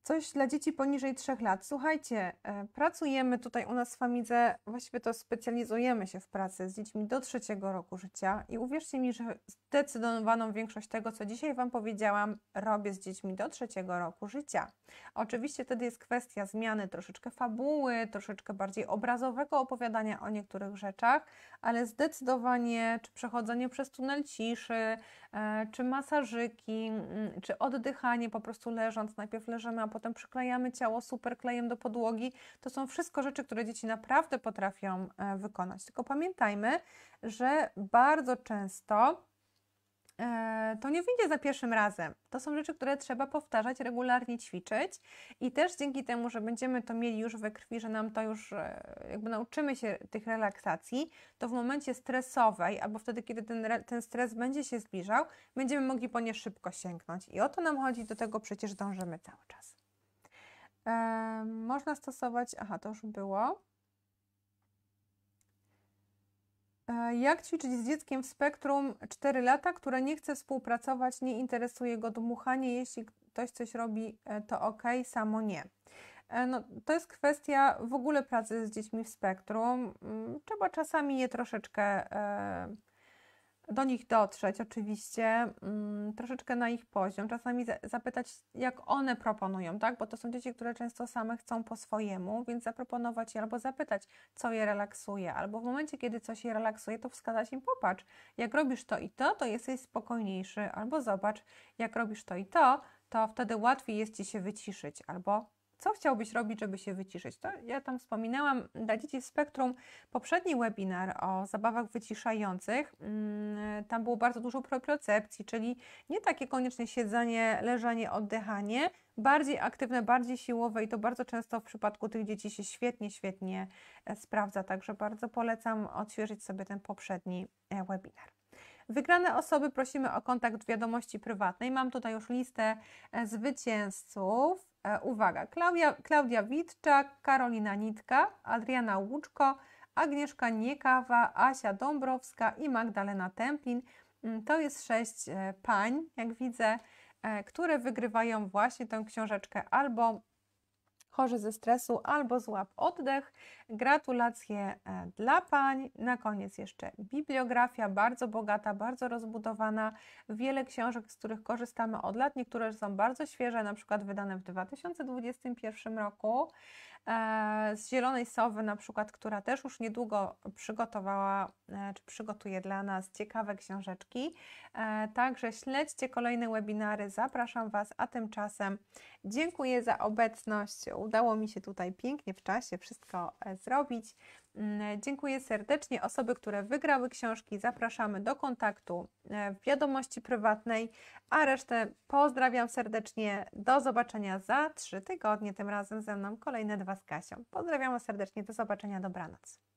Coś dla dzieci poniżej 3 lat. Słuchajcie, e, pracujemy tutaj u nas w Famidze, właściwie to specjalizujemy się w pracy z dziećmi do trzeciego roku życia i uwierzcie mi, że zdecydowaną większość tego, co dzisiaj Wam powiedziałam, robię z dziećmi do trzeciego roku życia. Oczywiście wtedy jest kwestia zmiany troszeczkę fabuły, troszeczkę bardziej obrazowego opowiadania o niektórych rzeczach, ale zdecydowanie czy przechodzenie przez tunel ciszy, e, czy masażyki, mm, czy oddychanie po prostu leżąc, najpierw leżymy, a potem potem przyklejamy ciało superklejem do podłogi. To są wszystko rzeczy, które dzieci naprawdę potrafią e, wykonać. Tylko pamiętajmy, że bardzo często e, to nie wyjdzie za pierwszym razem. To są rzeczy, które trzeba powtarzać, regularnie ćwiczyć i też dzięki temu, że będziemy to mieli już we krwi, że nam to już e, jakby nauczymy się tych relaksacji, to w momencie stresowej albo wtedy, kiedy ten, ten stres będzie się zbliżał, będziemy mogli po nie szybko sięgnąć. I o to nam chodzi, do tego przecież dążymy cały czas można stosować, aha, to już było. E, jak ćwiczyć z dzieckiem w spektrum 4 lata, które nie chce współpracować, nie interesuje go dmuchanie, jeśli ktoś coś robi, e, to ok, samo nie. E, no, to jest kwestia w ogóle pracy z dziećmi w spektrum. Mm, trzeba czasami je troszeczkę do nich dotrzeć oczywiście, mm, troszeczkę na ich poziom, czasami zapytać, jak one proponują, tak? Bo to są dzieci, które często same chcą po swojemu, więc zaproponować je albo zapytać, co je relaksuje, albo w momencie, kiedy coś je relaksuje, to wskazać im, popatrz, jak robisz to i to, to jesteś spokojniejszy, albo zobacz, jak robisz to i to, to wtedy łatwiej jest ci się wyciszyć, albo co chciałbyś robić, żeby się wyciszyć? To ja tam wspominałam dla dzieci z spektrum poprzedni webinar o zabawach wyciszających. Mm, tam było bardzo dużo propriocepcji, czyli nie takie koniecznie siedzenie, leżenie, oddychanie, bardziej aktywne, bardziej siłowe i to bardzo często w przypadku tych dzieci się świetnie, świetnie e, sprawdza. Także bardzo polecam odświeżyć sobie ten poprzedni e, webinar. Wygrane osoby prosimy o kontakt w wiadomości prywatnej. Mam tutaj już listę e, zwycięzców. E, uwaga, Klaudia, Klaudia Witczak, Karolina Nitka, Adriana Łuczko, Agnieszka Niekawa, Asia Dąbrowska i Magdalena Templin. Mm, to jest sześć e, pań, jak widzę, które wygrywają właśnie tę książeczkę albo chorzy ze stresu albo złap oddech. Gratulacje e, dla pań. Na koniec jeszcze bibliografia bardzo bogata, bardzo rozbudowana. Wiele książek, z których korzystamy od lat, niektóre są bardzo świeże, na przykład wydane w 2021 roku. E, z zielonej sowy na przykład, która też już niedługo przygotowała, e, czy przygotuje dla nas ciekawe książeczki. E, także śledźcie kolejne webinary, zapraszam Was, a tymczasem dziękuję za obecność. Udało mi się tutaj pięknie w czasie wszystko zrobić. Mm, dziękuję serdecznie. Osoby, które wygrały książki, zapraszamy do kontaktu e, w wiadomości prywatnej, a resztę pozdrawiam serdecznie. Do zobaczenia za trzy tygodnie, tym razem ze mną kolejne dwa z Kasią. Pozdrawiam serdecznie, do zobaczenia, dobranoc.